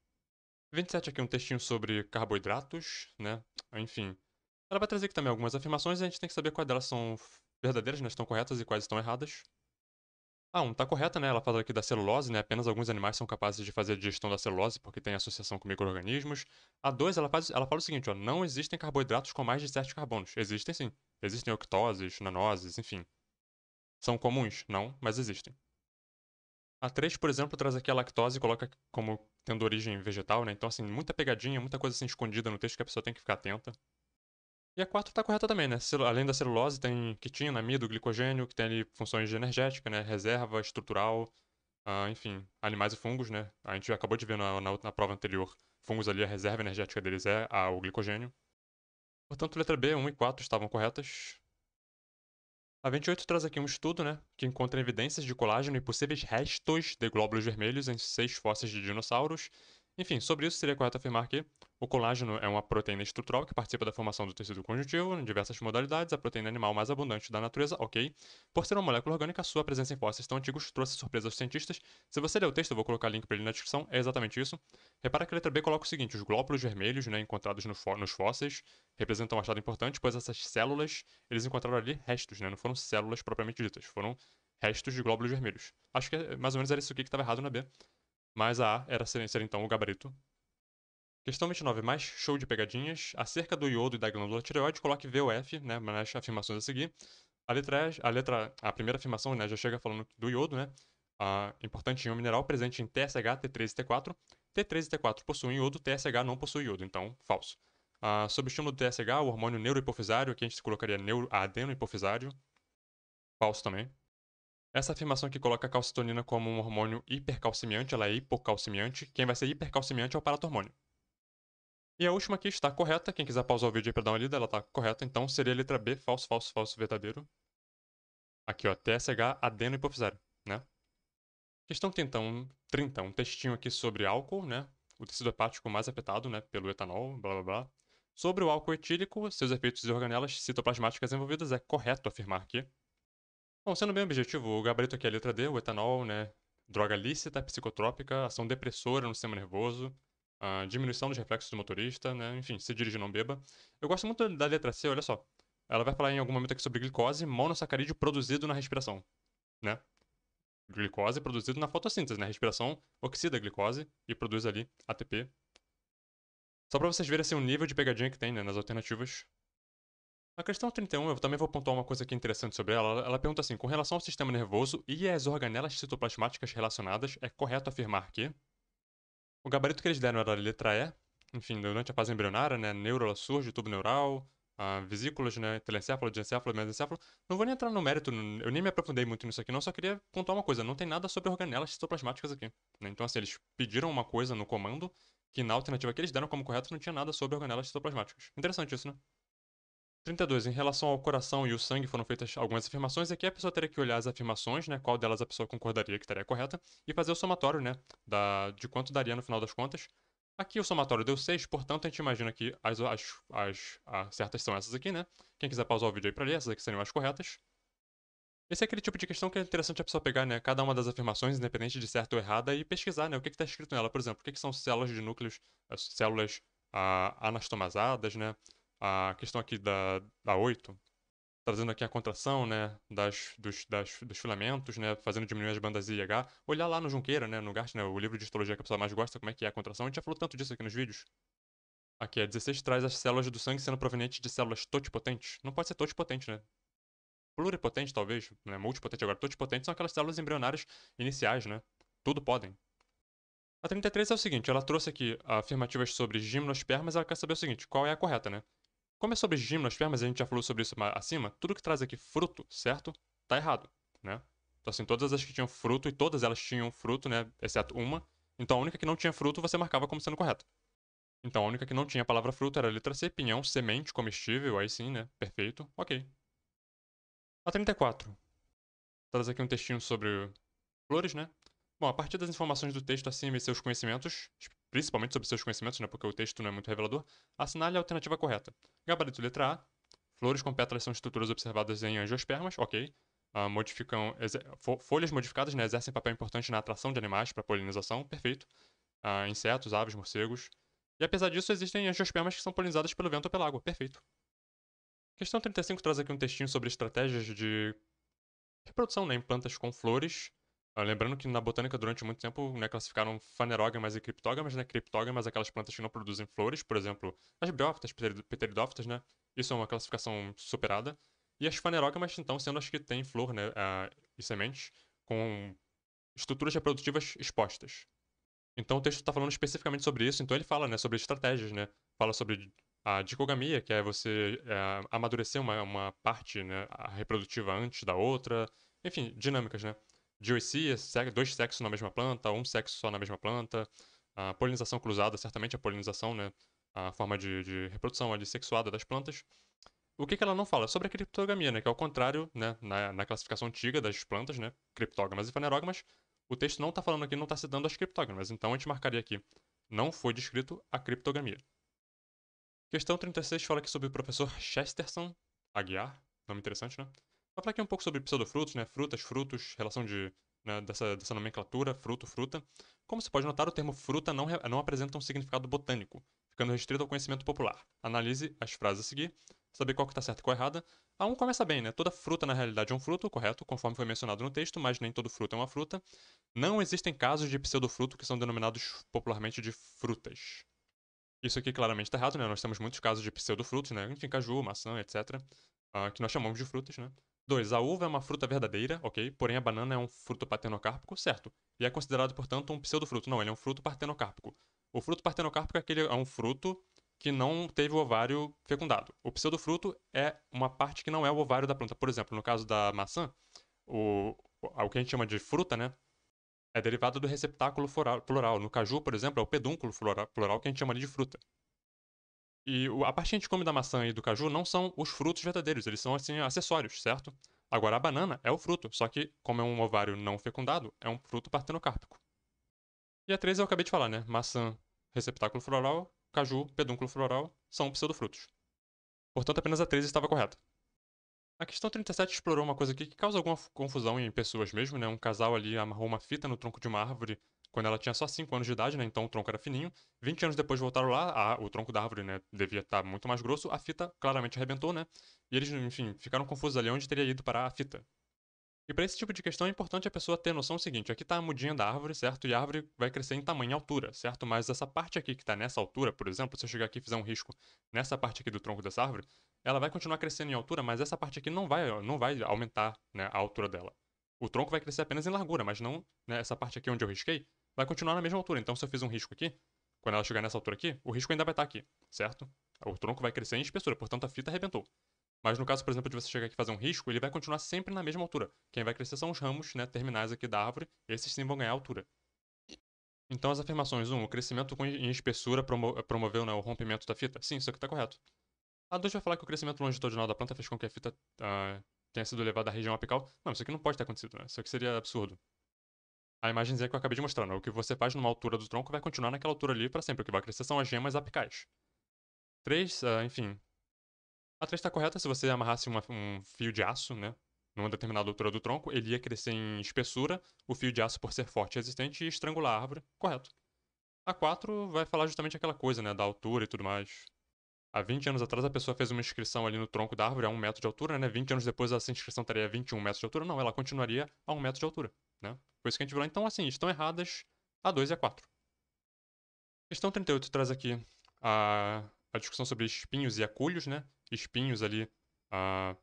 27 aqui um textinho sobre carboidratos, né? Enfim. Ela vai trazer aqui também algumas afirmações e a gente tem que saber quais delas são verdadeiras, né? Estão corretas e quais estão erradas. Ah, um tá correta, né? Ela fala aqui da celulose, né? Apenas alguns animais são capazes de fazer a digestão da celulose porque tem associação com micro-organismos. A 2, ela, faz, ela fala o seguinte, ó, não existem carboidratos com mais de 7 carbonos. Existem sim. Existem octoses, nanoses, enfim. São comuns, não, mas existem. A 3, por exemplo, traz aqui a lactose e coloca como tendo origem vegetal, né? Então, assim, muita pegadinha, muita coisa assim escondida no texto que a pessoa tem que ficar atenta. E a quarta está correta também, né? Além da celulose, tem quitina, né? amido, glicogênio, que tem ali funções de energética, né? Reserva estrutural, ah, enfim, animais e fungos, né? A gente acabou de ver na, na, na, prova anterior, fungos ali, a reserva energética deles é a, o glicogênio. Portanto, letra B, 1 e 4 estavam corretas. A 28 traz aqui um estudo, né, que encontra evidências de colágeno e possíveis restos de glóbulos vermelhos em seis fósseis de dinossauros enfim, sobre isso seria correto afirmar que o colágeno é uma proteína estrutural que participa da formação do tecido conjuntivo em diversas modalidades, a proteína animal mais abundante da natureza, ok? Por ser uma molécula orgânica, sua presença em fósseis tão antigos trouxe surpresa aos cientistas. Se você ler o texto, eu vou colocar o link para ele na descrição, é exatamente isso. Repara que a letra B coloca o seguinte, os glóbulos vermelhos né, encontrados no nos fósseis representam um achado importante, pois essas células, eles encontraram ali restos, né, não foram células propriamente ditas, foram restos de glóbulos vermelhos. Acho que é, mais ou menos era isso aqui que estava errado na B. Mas a A era ser, então o gabarito. Questão 29. Mais show de pegadinhas. Acerca do iodo e da glândula tireoide, coloque V ou F, né? Nas afirmações a seguir. A letra, a letra, a primeira afirmação, né, já chega falando do iodo, né? a importante em um mineral presente em TSH, T3 e T4. T3 e T4 possuem iodo, TSH não possui iodo, então falso. a subestímulo do TSH, o hormônio neurohipofisário, aqui a gente colocaria neuroadenohipofisário Falso também. Essa afirmação que coloca a calcitonina como um hormônio hipercalcimiante, ela é hipocalcimiante. Quem vai ser hipercalcimiante é o paratormônio. E a última aqui está correta. Quem quiser pausar o vídeo aí para dar uma lida, ela está correta. Então seria a letra B, falso, falso, falso, verdadeiro. Aqui, ó, TSH, adeno hipofisário, né? Questão 30, um, 30, um textinho aqui sobre álcool, né? O tecido hepático mais afetado, né, pelo etanol, blá blá blá. Sobre o álcool etílico, seus efeitos e organelas citoplasmáticas envolvidas, é correto afirmar aqui. Bom, sendo bem objetivo, o gabarito aqui é a letra D, o etanol, né? Droga lícita, psicotrópica, ação depressora no sistema nervoso, a diminuição dos reflexos do motorista, né? Enfim, se dirige não beba. Eu gosto muito da letra C, olha só. Ela vai falar em algum momento aqui sobre glicose, monossacarídeo produzido na respiração, né? Glicose produzido na fotossíntese, né? Respiração oxida a glicose e produz ali ATP. Só para vocês verem assim, o nível de pegadinha que tem né, nas alternativas. A questão 31, eu também vou pontuar uma coisa aqui interessante sobre ela. Ela pergunta assim: com relação ao sistema nervoso e às organelas citoplasmáticas relacionadas, é correto afirmar que. O gabarito que eles deram era a letra E, enfim, durante a fase embrionária, né? Neurola surge, tubo neural, uh, vesículas, né? Telencéfalo, diencéfalo, mesencéfalo. Não vou nem entrar no mérito, eu nem me aprofundei muito nisso aqui, não. Só queria pontuar uma coisa: não tem nada sobre organelas citoplasmáticas aqui. Né? Então, assim, eles pediram uma coisa no comando que na alternativa que eles deram como correto não tinha nada sobre organelas citoplasmáticas. Interessante isso, né? 32. Em relação ao coração e o sangue, foram feitas algumas afirmações. Aqui é a pessoa teria que olhar as afirmações, né? Qual delas a pessoa concordaria que estaria correta, e fazer o somatório, né? Da, de quanto daria no final das contas. Aqui o somatório deu 6, portanto a gente imagina que as, as, as, as certas são essas aqui, né? Quem quiser pausar o vídeo aí pra ler, essas aqui seriam as corretas. Esse é aquele tipo de questão que é interessante a pessoa pegar, né? Cada uma das afirmações, independente de certa ou errada, e pesquisar, né? O que está escrito nela, por exemplo. O que, que são células de núcleos, células ah, né? a questão aqui da, da 8, trazendo aqui a contração né, das, dos, das, dos filamentos, né, fazendo diminuir as bandas I e H. Olhar lá no Junqueira, né, no Gartner, né, o livro de histologia que a pessoa mais gosta, como é que é a contração. A gente já falou tanto disso aqui nos vídeos. Aqui, a é, 16 traz as células do sangue sendo provenientes de células totipotentes. Não pode ser totipotente, né? Pluripotente, talvez, né? multipotente agora. Totipotente são aquelas células embrionárias iniciais, né? Tudo podem. A 33 é o seguinte, ela trouxe aqui afirmativas sobre gimnospermas, ela quer saber o seguinte, qual é a correta, né? Como é sobre gimnospermas, a gente já falou sobre isso acima, tudo que traz aqui fruto, certo? Tá errado, né? Então, assim, todas as que tinham fruto, e todas elas tinham fruto, né? Exceto uma. Então, a única que não tinha fruto, você marcava como sendo correta. Então, a única que não tinha a palavra fruto era a letra C, pinhão, semente, comestível, aí sim, né? Perfeito, ok. A 34. Traz aqui um textinho sobre flores, né? Bom, a partir das informações do texto acima e seus conhecimentos principalmente sobre seus conhecimentos, né, porque o texto não é muito revelador, assinale a alternativa correta. Gabarito letra A. Flores com pétalas são estruturas observadas em angiospermas, ok. Uh, modificam, folhas modificadas né, exercem papel importante na atração de animais para polinização, perfeito. Uh, insetos, aves, morcegos. E apesar disso, existem angiospermas que são polinizadas pelo vento ou pela água, perfeito. Questão 35 traz aqui um textinho sobre estratégias de reprodução né, em plantas com flores Lembrando que na botânica, durante muito tempo, né, classificaram fanerógamas e criptógamas, né? Criptógamas, aquelas plantas que não produzem flores, por exemplo, as briófitas, pteridófitas, né? Isso é uma classificação superada. E as fanerógamas, então, sendo as que têm flor né, uh, e sementes, com estruturas reprodutivas expostas. Então o texto está falando especificamente sobre isso, então ele fala né, sobre estratégias, né? Fala sobre a dicogamia, que é você é, amadurecer uma, uma parte né, reprodutiva antes da outra, enfim, dinâmicas, né? Dioecia, dois sexos na mesma planta, um sexo só na mesma planta. A polinização cruzada, certamente a polinização, né? A forma de, de reprodução ali sexuada das plantas. O que, que, ela não fala? Sobre a criptogamia, né? Que é o contrário, né? Na, na, classificação antiga das plantas, né? Criptógamas e fanerógamas. O texto não está falando aqui, não está citando as criptógamas. Então a gente marcaria aqui. Não foi descrito a criptogamia. Questão 36 fala aqui sobre o professor Chesterson Aguiar. Nome interessante, né? falar aqui um pouco sobre pseudofrutos, né? Frutas, frutos, relação de, né, dessa, dessa nomenclatura, fruto, fruta. Como se pode notar, o termo fruta não, não apresenta um significado botânico, ficando restrito ao conhecimento popular. Analise as frases a seguir, saber qual que está certo e qual errada. A 1 um começa bem, né? Toda fruta na realidade é um fruto, correto, conforme foi mencionado no texto, mas nem todo fruto é uma fruta. Não existem casos de pseudofruto que são denominados popularmente de frutas. Isso aqui claramente está errado, né? Nós temos muitos casos de pseudofrutos, né? Enfim, caju, maçã, etc. Uh, ah, que nós chamamos de frutas, né? 2. A uva é uma fruta verdadeira, ok, porém a banana é um fruto partenocárpico, certo, e é considerado, portanto, um pseudofruto. Não, ele é um fruto partenocárpico. O fruto partenocárpico é, aquele, é um fruto que não teve o ovário fecundado. O pseudofruto é uma parte que não é o ovário da planta. Por exemplo, no caso da maçã, o, o que a gente chama de fruta, né? É derivado do receptáculo floral. No caju, por exemplo, é o pedúnculo floral, que a gente chama de fruta. E a partir de a come da maçã e do caju não são os frutos verdadeiros, eles são assim acessórios, certo? Agora a banana é o fruto, só que como é um ovário não fecundado, é um fruto partenocárpico. E a 13 eu acabei de falar, né? Maçã, receptáculo floral, caju, pedúnculo floral, são pseudofrutos. Portanto, apenas a 13 estava correta. A questão 37 explorou uma coisa aqui que causa alguma confusão em pessoas mesmo, né? Um casal ali amarrou uma fita no tronco de uma árvore quando ela tinha só 5 anos de idade, né? Então o tronco era fininho. 20 anos depois voltaram lá, a, o tronco da árvore, né? Devia estar tá muito mais grosso, a fita claramente arrebentou, né? E eles, enfim, ficaram confusos ali onde teria ido parar a fita. E para esse tipo de questão é importante a pessoa ter noção seguinte: aqui está a mudinha da árvore, certo? E a árvore vai crescer em tamanho e altura, certo? Mas essa parte aqui que está nessa altura, por exemplo, se eu chegar aqui e fizer um risco nessa parte aqui do tronco dessa árvore, ela vai continuar crescendo em altura, mas essa parte aqui não vai, não vai aumentar né, a altura dela. O tronco vai crescer apenas em largura, mas não né, essa parte aqui onde eu risquei vai continuar na mesma altura. Então, se eu fiz um risco aqui, quando ela chegar nessa altura aqui, o risco ainda vai estar aqui, certo? O tronco vai crescer em espessura, portanto a fita arrebentou. Mas no caso, por exemplo, de você chegar aqui e fazer um risco, ele vai continuar sempre na mesma altura. Quem vai crescer são os ramos né, terminais aqui da árvore, esses sim vão ganhar altura. Então as afirmações 1, um, o crescimento em espessura promo promoveu né, o rompimento da fita. Sim, isso aqui está correto. A 2 vai falar que o crescimento longitudinal da planta fez com que a fita uh, tenha sido levada à região apical. Não, isso aqui não pode ter acontecido, né? Isso aqui seria absurdo a imagenzinha que eu acabei de mostrar. O que você faz numa altura do tronco vai continuar naquela altura ali para sempre. O que vai crescer são as gemas apicais. 3, uh, ah, enfim. A 3 está correta se você amarrasse uma, um fio de aço, né? Numa determinada altura do tronco, ele ia crescer em espessura, o fio de aço, por ser forte e resistente, estrangula estrangular a árvore. Correto. A 4 vai falar justamente aquela coisa, né? Da altura e tudo mais. Há 20 anos atrás a pessoa fez uma inscrição ali no tronco da árvore a 1 metro de altura, né? 20 anos depois essa inscrição estaria a 21 metros de altura. Não, ela continuaria a 1 metro de altura, né? Foi isso que a gente lá Então, assim, estão erradas a 2 e a 4. Questão 38 traz aqui a, a discussão sobre espinhos e acúlios, né? Espinhos ali, a,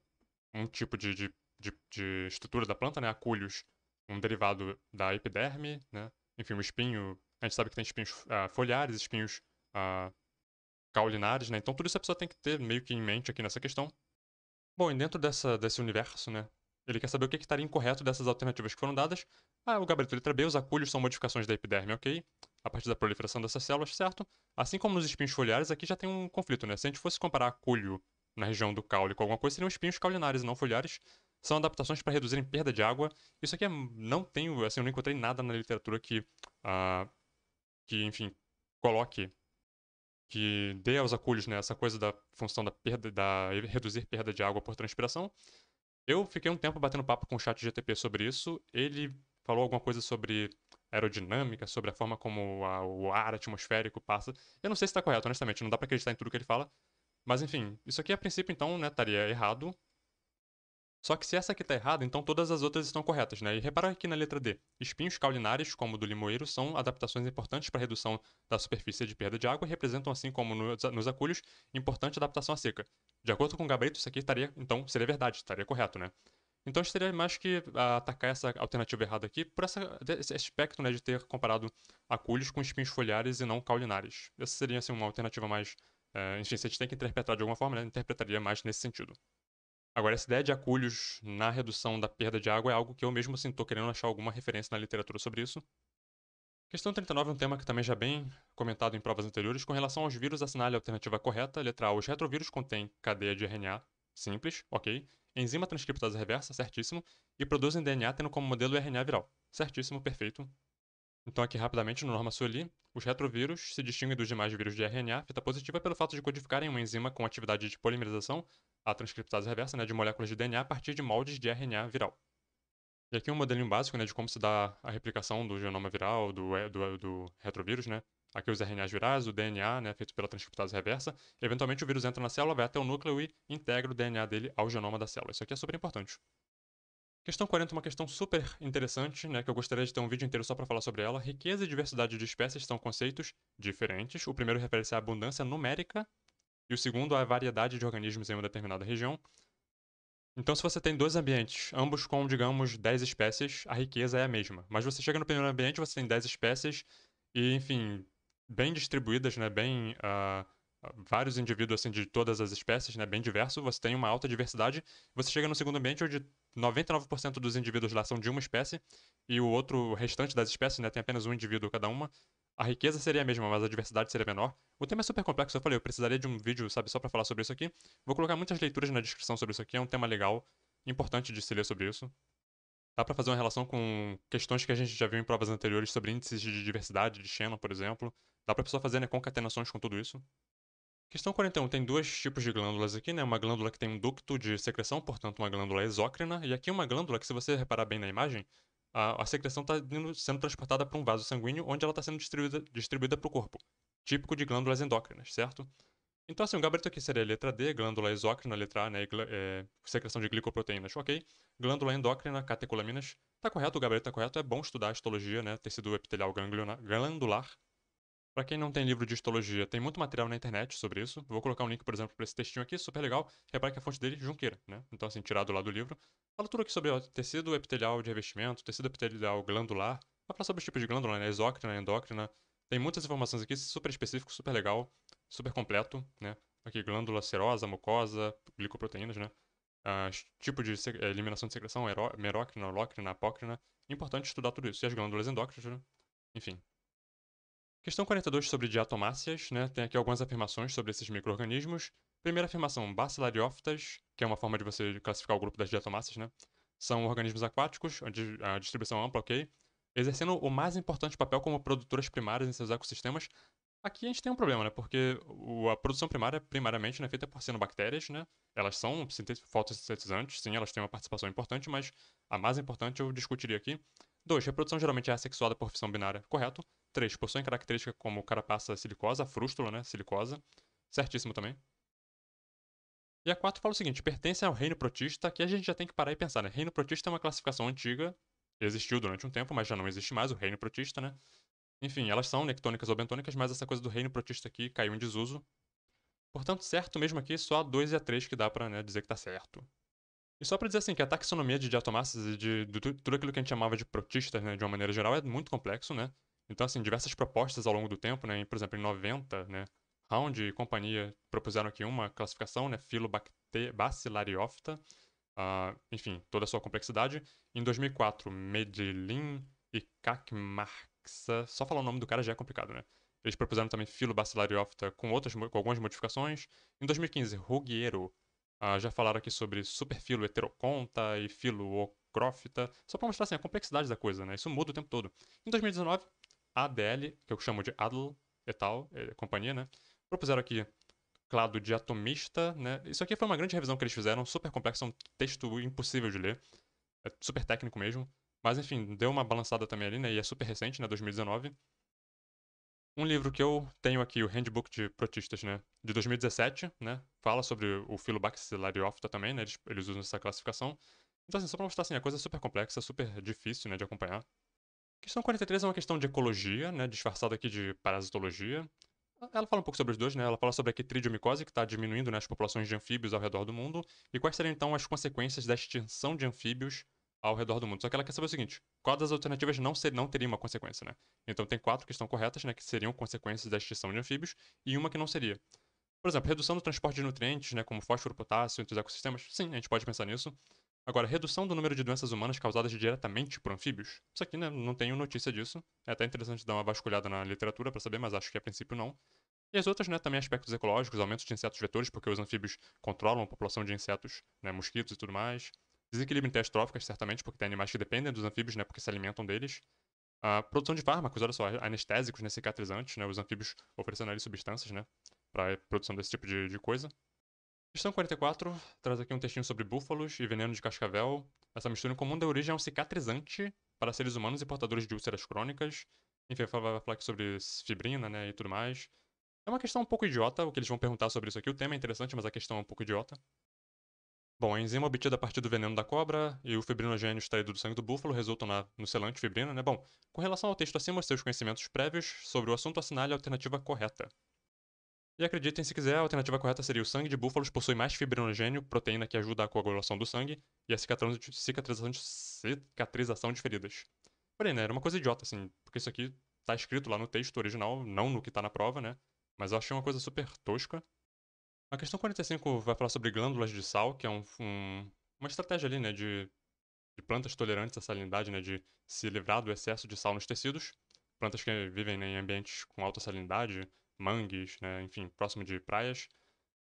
um tipo de, de, de, de estrutura da planta, né? Acúlios, um derivado da epiderme, né? Enfim, o espinho, a gente sabe que tem espinhos uh, foliares, espinhos ah, caulinares, né? Então tudo isso a pessoa tem que ter meio que em mente aqui nessa questão. Bom, e dentro dessa, desse universo, né? Ele quer saber o que, que estaria incorreto dessas alternativas que foram dadas. Ah, o gabarito letra B, os acúlios são modificações da epiderme, ok? A partir da proliferação dessas células, certo? Assim como nos espinhos foliares, aqui já tem um conflito, né? Se a gente fosse comparar acúlio na região do caule com alguma coisa, seriam espinhos caulinares e não foliares. São adaptações para reduzirem perda de água. Isso aqui é, não tenho, assim, eu não encontrei nada na literatura que, uh, que enfim, coloque que dê aos acúlios né, essa coisa da função da perda, da reduzir perda de água por transpiração. Eu fiquei um tempo batendo papo com o chat GTP sobre isso. Ele falou alguma coisa sobre aerodinâmica, sobre a forma como a, o ar atmosférico passa. Eu não sei se está correto, honestamente, não dá para acreditar em tudo que ele fala. Mas enfim, isso aqui a princípio então, né, estaria errado. Só que se essa aqui está errada, então todas as outras estão corretas, né? E repara aqui na letra D. Espinhos caulinares, como o do limoeiro, são adaptações importantes para a redução da superfície de perda de água e representam, assim como nos acúlios, importante adaptação à seca. De acordo com o gabarito, isso aqui estaria, então, seria verdade, estaria correto, né? Então gente estaria mais que ah, atacar essa alternativa errada aqui por essa, esse aspecto né, de ter comparado acúlios com espinhos foliares e não caulinares. Essa seria assim, uma alternativa mais. Uh, eh, enfim, gente tem que interpretar de alguma forma, né? interpretaria mais nesse sentido. Agora, essa ideia de acúlios na redução da perda de água é algo que eu mesmo estou assim, querendo achar alguma referência na literatura sobre isso. Questão 39 é um tema que também já é bem comentado em provas anteriores. Com relação aos vírus, assinale a alternativa correta. Letra A. Os retrovírus contêm cadeia de RNA simples, ok? enzima transcriptase reversa, certíssimo, e produzem DNA tendo como modelo o RNA viral. Certíssimo, perfeito. Então aqui rapidamente no norma soli, os retrovírus se distinguem dos demais vírus de RNA fita positiva pelo fato de codificarem uma enzima com atividade de polimerização, a transcriptase reversa, né, de moléculas de DNA a partir de moldes de RNA viral. E aqui um modelinho básico né, de como se dá a replicação do genoma viral, do, do, do retrovírus, né? Aqui os RNAs virais, o DNA, né, feito pela transcriptase reversa. Eventualmente o vírus entra na célula, vai até o núcleo e integra o DNA dele ao genoma da célula. Isso aqui é super importante. Questão 40 é uma questão super interessante, né, que eu gostaria de ter um vídeo inteiro só para falar sobre ela. Riqueza e diversidade de espécies são conceitos diferentes. O primeiro refere-se à abundância numérica e o segundo à variedade de organismos em uma determinada região. Então, se você tem dois ambientes, ambos com, digamos, 10 espécies, a riqueza é a mesma. Mas você chega no primeiro ambiente, você tem 10 espécies, e, enfim, bem distribuídas, né? Bem. Uh, vários indivíduos assim, de todas as espécies, né? Bem diverso, você tem uma alta diversidade. Você chega no segundo ambiente, onde 99% dos indivíduos lá são de uma espécie, e o outro, o restante das espécies, né? Tem apenas um indivíduo cada uma a riqueza seria a mesma, mas a diversidade seria menor. O tema é super complexo, eu falei, eu precisaria de um vídeo, sabe, só para falar sobre isso aqui. Vou colocar muitas leituras na descrição sobre isso aqui, é um tema legal, importante de se ler sobre isso. Dá para fazer uma relação com questões que a gente já viu em provas anteriores sobre índices de diversidade, de Shannon, por exemplo. Dá para a pessoa fazer né, concatenações com tudo isso. Questão 41. Tem dois tipos de glândulas aqui, né? Uma glândula que tem um ducto de secreção, portanto uma glândula exócrina, e aqui uma glândula que, se você reparar bem na imagem, a, a secreção está sendo transportada para um vaso sanguíneo, onde ela está sendo distribuída, distribuída para o corpo, típico de glândulas endócrinas, certo? Então, assim, o gabarito aqui seria a letra D, glândula exócrina, letra A, né, é, secreção de glicoproteínas, ok. Glândula endócrina, catecolaminas, tá correto, o gabarito tá correto, é bom estudar histologia, né, tecido epitelial ganglionar, glandular, para quem não tem livro de histologia, tem muito material na internet sobre isso. Vou colocar um link, por exemplo, para esse textinho aqui, super legal. Repare que a fonte dele é Junqueira, né? Então, assim, tirado lá do livro. Fala tudo aqui sobre ó, tecido epitelial de revestimento, tecido epitelial glandular. Vai falar sobre os tipos de glândula, né? Exócrina, endócrina. Tem muitas informações aqui, super específico, super legal, super completo, né? Aqui, glândula serosa, mucosa, glicoproteínas, né? Uh, tipo de eh, eliminação de secreção, merócrina, holócrina, apócrina. Importante estudar tudo isso. E as glândulas endócrinas, né? Enfim, Questão 42 sobre diatomáceas, né? Tem aqui algumas afirmações sobre esses micro-organismos. Primeira afirmação, Bacillariófitas, que é uma forma de você classificar o grupo das diatomáceas, né? São organismos aquáticos, a distribuição ampla, ok? Exercendo o mais importante papel como produtoras primárias em seus ecossistemas. Aqui a gente tem um problema, né? Porque a produção primária, primariamente, né, é feita por cenobactérias, né? Elas são fotossintetizantes, sim, elas têm uma participação importante, mas a mais importante eu discutiria aqui. Dois, reprodução geralmente é assexuada por fissão binária, correto? 3. Possuem característica como carapaça silicosa, frústula, né? Silicosa. Certíssimo também. E a 4 fala o seguinte: pertence ao reino protista, que a gente já tem que parar e pensar, né? Reino protista é uma classificação antiga, existiu durante um tempo, mas já não existe mais, o reino protista, né? Enfim, elas são nectônicas ou bentônicas, mas essa coisa do reino protista aqui caiu em desuso. Portanto, certo mesmo aqui, só a 2 e a 3 que dá pra né, dizer que tá certo. E só pra dizer assim, que a taxonomia de diatomáceas e de, de, de, tudo aquilo que a gente chamava de protistas, né, de uma maneira geral, é muito complexo, né? Então, assim, diversas propostas ao longo do tempo, né? Por exemplo, em 90, né? Round e companhia propuseram aqui uma classificação, né? Filobacillariophyta, uh, ah, enfim, toda a sua complexidade. Em 2004, Medellin e Kakmarxa, só falar o nome do cara já é complicado, né? Eles propuseram também Filobacillariophyta com, outras, com algumas modificações. Em 2015, Ruggiero. uh, já falaram aqui sobre superfilo heteroconta e filo só para mostrar assim, a complexidade da coisa, né? Isso muda o tempo todo. Em 2019, ADL, que eu chamo de ADL e tal, e é, companhia, né? Propuseram aqui clado diatomista, né? Isso aqui foi uma grande revisão que eles fizeram, super complexa, é um texto impossível de ler, é super técnico mesmo. Mas enfim, deu uma balançada também ali, né? E é super recente, né? 2019. Um livro que eu tenho aqui, o Handbook de Protistas, né? De 2017, né? Fala sobre o filo também, né? Eles, eles usam essa classificação. Então, assim, só pra mostrar, assim, a coisa é super complexa, super difícil, né? De acompanhar. Questão 43 é uma questão de ecologia, né, disfarçada aqui de parasitologia. Ela fala um pouco sobre os dois, né? Ela fala sobre a quitridiomicose, que está diminuindo né, as populações de anfíbios ao redor do mundo, e quais seriam então as consequências da extinção de anfíbios ao redor do mundo. Só que ela quer saber o seguinte: qual das alternativas não, ser, não teria uma consequência, né? Então tem quatro que estão corretas, né? Que seriam consequências da extinção de anfíbios, e uma que não seria. Por exemplo, redução do transporte de nutrientes, né? Como fósforo, potássio entre os ecossistemas. Sim, a gente pode pensar nisso. Agora, redução do número de doenças humanas causadas diretamente por anfíbios. Isso aqui, né, não tenho notícia disso. É até interessante dar uma vasculhada na literatura para saber, mas acho que a princípio não. E as outras, né, também aspectos ecológicos, aumento de insetos vetores, porque os anfíbios controlam a população de insetos, né, mosquitos e tudo mais. Desequilíbrio em testes tróficas, certamente, porque tem animais que dependem dos anfíbios, né, porque se alimentam deles. A produção de fármacos, olha só, anestésicos, né, cicatrizantes, né, os anfíbios oferecendo ali substâncias, né, para produção desse tipo de, de coisa. Questão 44 traz aqui um textinho sobre búfalos e veneno de cascavel. Essa mistura em comum da origem é um cicatrizante para seres humanos e portadores de úlceras crônicas. Enfim, vai falar aqui sobre fibrina, né, e tudo mais. É uma questão um pouco idiota, o que eles vão perguntar sobre isso aqui. O tema é interessante, mas a questão é um pouco idiota. Bom, a enzima obtida a partir do veneno da cobra e o fibrinogênio extraído do sangue do búfalo resultam na, no selante fibrina, né? Bom, com relação ao texto acima, seus conhecimentos prévios sobre o assunto assinale a alternativa correta. E acreditem se quiser, a alternativa correta seria o sangue de búfalos possui mais fibrinogênio, proteína que ajuda a coagulação do sangue e a cicatrização de, cicatrização de feridas. Porém, né, era uma coisa idiota, assim, porque isso aqui tá escrito lá no texto original, não no que tá na prova, né? Mas eu achei uma coisa super tosca. A questão 45 vai falar sobre glândulas de sal, que é um, um, uma estratégia ali, né, de, de plantas tolerantes à salinidade, né, de se livrar do excesso de sal nos tecidos. Plantas que vivem né, em ambientes com alta salinidade, mangues, né? Enfim, próximo de praias.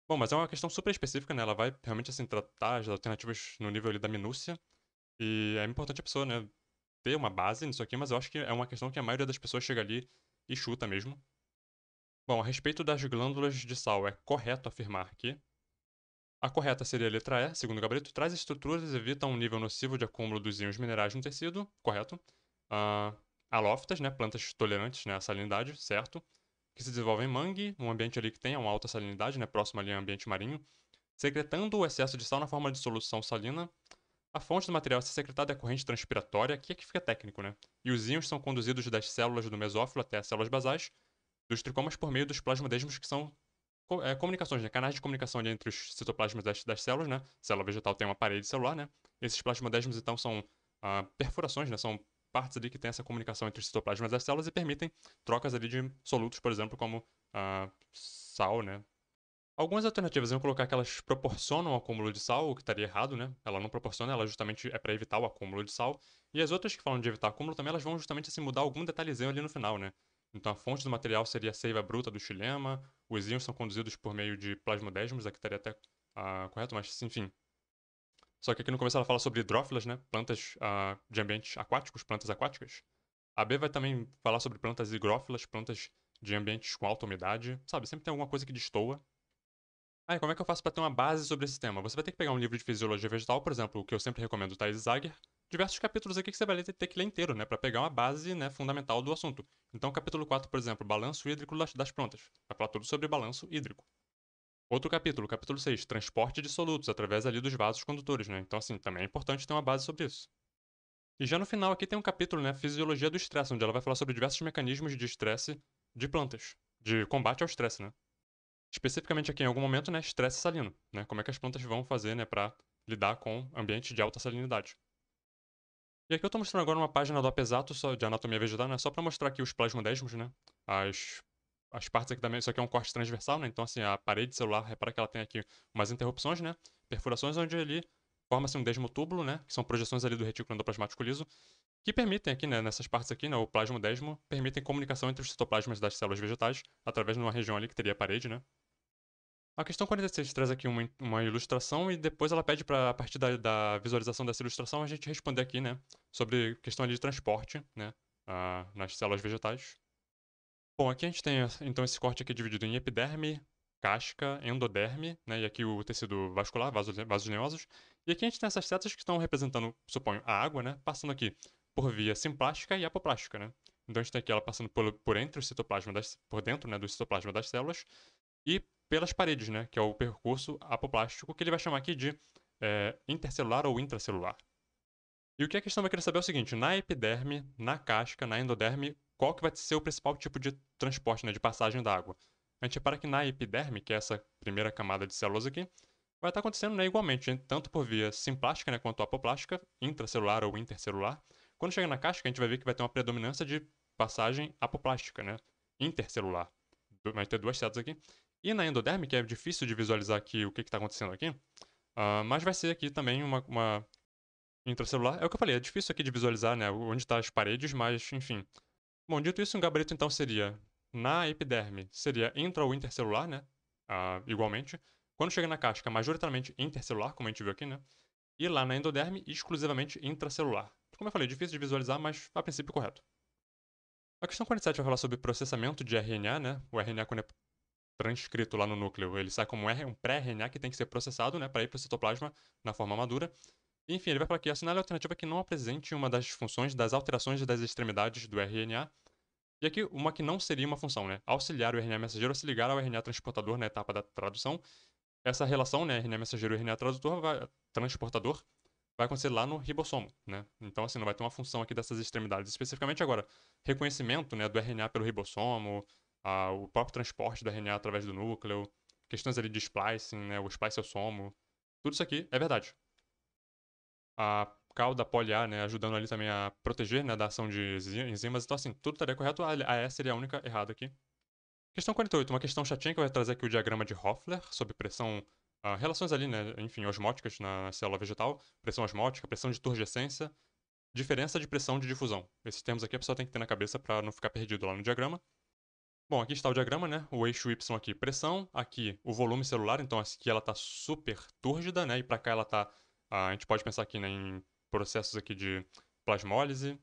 Bom, mas é uma questão super específica, né? Ela vai realmente, assim, tratar as alternativas no nível ali da minúcia. E é importante a pessoa, né? Ter uma base nisso aqui, mas eu acho que é uma questão que a maioria das pessoas chega ali e chuta mesmo. Bom, a respeito das glândulas de sal, é correto afirmar que a correta seria a letra E, segundo o gabarito, traz estruturas e evita um nível nocivo de acúmulo dos íons minerais no tecido, correto. Uh, alófitas, né, plantas tolerantes né, à salinidade, certo que se desenvolve em mangue, um ambiente ali que tenha uma alta salinidade, né, próximo ali ao ambiente marinho, secretando o excesso de sal na forma de solução salina. A fonte do material a ser secretada é a corrente transpiratória, que é que fica técnico, né? E os íons são conduzidos das células do mesófilo até as células basais, dos tricomas por meio dos plasmodesmos, que são é, comunicações, né? Canais de comunicação entre os citoplasmas das, das, células, né? A célula vegetal tem uma parede celular, né? Esses plasmodesmos, então, são ah, perfurações, né? São partes ali que tem essa comunicação entre citoplasmas das células e permitem trocas ali de solutos, por exemplo, como ah, sal, né? Algumas alternativas vão colocar que elas proporcionam o acúmulo de sal, o que estaria errado, né? Ela não proporciona, ela justamente é para evitar o acúmulo de sal. E as outras que falam de evitar acúmulo também, elas vão justamente assim, mudar algum detalhezinho ali no final, né? Então a fonte do material seria a seiva bruta do xilema, os íons são conduzidos por meio de plasmodésmos, aqui estaria até ah, correto, mas enfim, só que aqui no começo ela fala sobre hidrófilas, né? Plantas uh, de ambientes aquáticos, plantas aquáticas. A B vai também falar sobre plantas hidrófilas, plantas de ambientes com alta umidade. Sabe, sempre tem alguma coisa que destoa. Aí, como é que eu faço para ter uma base sobre esse tema? Você vai ter que pegar um livro de fisiologia vegetal, por exemplo, que eu sempre recomendo, o Thais Zager. Diversos capítulos aqui que você vai ter que ler inteiro, né? Para pegar uma base né, fundamental do assunto. Então, capítulo 4, por exemplo, balanço hídrico das plantas. Vai falar tudo sobre balanço hídrico. Outro capítulo, capítulo 6, transporte de solutos através ali dos vasos condutores, né? Então, assim, também é importante ter uma base sobre isso. E já no final aqui tem um capítulo, né, fisiologia do estresse, onde ela vai falar sobre diversos mecanismos de estresse de plantas, de combate ao estresse, né? Especificamente aqui em algum momento, né, estresse salino, né? Como é que as plantas vão fazer, né, para lidar com ambientes de alta salinidade. E aqui eu estou mostrando agora uma página do Apesato só de anatomia vegetal, né, só para mostrar aqui os plasmodesmos, né? As as partes aqui também, isso aqui é um corte transversal, né? Então, assim, a parede celular, repara que ela tem aqui umas interrupções, né? Perfurações onde ali forma-se um desmotúbulo, né? Que são projeções ali do retículo endoplasmático liso, que permitem aqui, né, nessas partes aqui, né, o plasmo desmo, permitem comunicação entre os citoplasmas das células vegetais, através de uma região ali que teria a parede, né? A questão 46 traz aqui uma, uma ilustração e depois ela pede para, a partir da, da, visualização dessa ilustração, a gente responder aqui, né, sobre questão ali de transporte, né, ah, nas células vegetais. Bom, aqui a gente tem então esse corte aqui dividido em epiderme, casca, endoderme, né, e aqui o tecido vascular, vasos, vasos leosos. E aqui a gente tem essas setas que estão representando, suponho, a água, né, passando aqui por via simplástica e apoplástica, né. Então a gente tem aqui ela passando por, por entre o citoplasma, das, por dentro, né, do citoplasma das células, e pelas paredes, né, que é o percurso apoplástico, que ele vai chamar aqui de é, intercelular ou intracelular. E o que a questão vai querer saber é o seguinte, na epiderme, na casca, na endoderme, qual que vai ser o principal tipo de transporte, né, de passagem da água. A gente repara que na epiderme, que é essa primeira camada de celulose aqui, vai estar acontecendo né, igualmente, né, tanto por via simplástica né, quanto apoplástica, intracelular ou intercelular. Quando chega na casca, a gente vai ver que vai ter uma predominância de passagem apoplástica, né, intercelular. Vai ter duas setas aqui. E na endoderme, que é difícil de visualizar aqui o que está acontecendo aqui, uh, mas vai ser aqui também uma, uma intracelular. É o que eu falei, é difícil aqui de visualizar né, onde estão tá as paredes, mas enfim, Bom, dito isso, um gabarito então seria na epiderme, seria intra ou intercelular, né? Uh, igualmente. Quando chega na casca, majoritariamente intercelular, como a gente viu aqui, né? E lá na endoderme, exclusivamente intracelular. Como eu falei, é difícil de visualizar, mas a princípio correto. A questão 47 vai falar sobre processamento de RNA, né? O RNA, quando é transcrito lá no núcleo, ele sai como um pré-RNA que tem que ser processado, né, para ir para o citoplasma na forma madura. Enfim, ele vai falar aqui, assinale a alternativa que não apresente uma das funções das alterações das extremidades do RNA. E aqui, uma que não seria uma função, né? Auxiliar o RNA mensageiro a se ligar ao RNA transportador na etapa da tradução. Essa relação, né, RNA mensageiro e RNA tradutor vai, transportador, vai acontecer lá no ribossomo, né? Então, assim, não vai ter uma função aqui dessas extremidades. Especificamente agora, reconhecimento né, do RNA pelo ribossomo, a, o próprio transporte do RNA através do núcleo, questões ali de splicing, né, o spliceosomo, tudo isso aqui é verdade a cauda poliar, né, ajudando ali também a proteger, né, da ação de enzimas. Então, assim, tudo estaria correto. A S seria a única errada aqui. Questão 48, uma questão chatinha que eu vou trazer aqui o diagrama de Hoffler sobre pressão, uh, relações ali, né, enfim, osmóticas na célula vegetal, pressão osmótica, pressão de turgescência, diferença de pressão de difusão. Esses termos aqui a pessoa tem que ter na cabeça para não ficar perdido lá no diagrama. Bom, aqui está o diagrama, né? O eixo Y aqui, pressão, aqui o volume celular, então aqui ela está super túrgida, né? E para cá ela está a gente pode pensar aqui né, em processos aqui de plasmólise,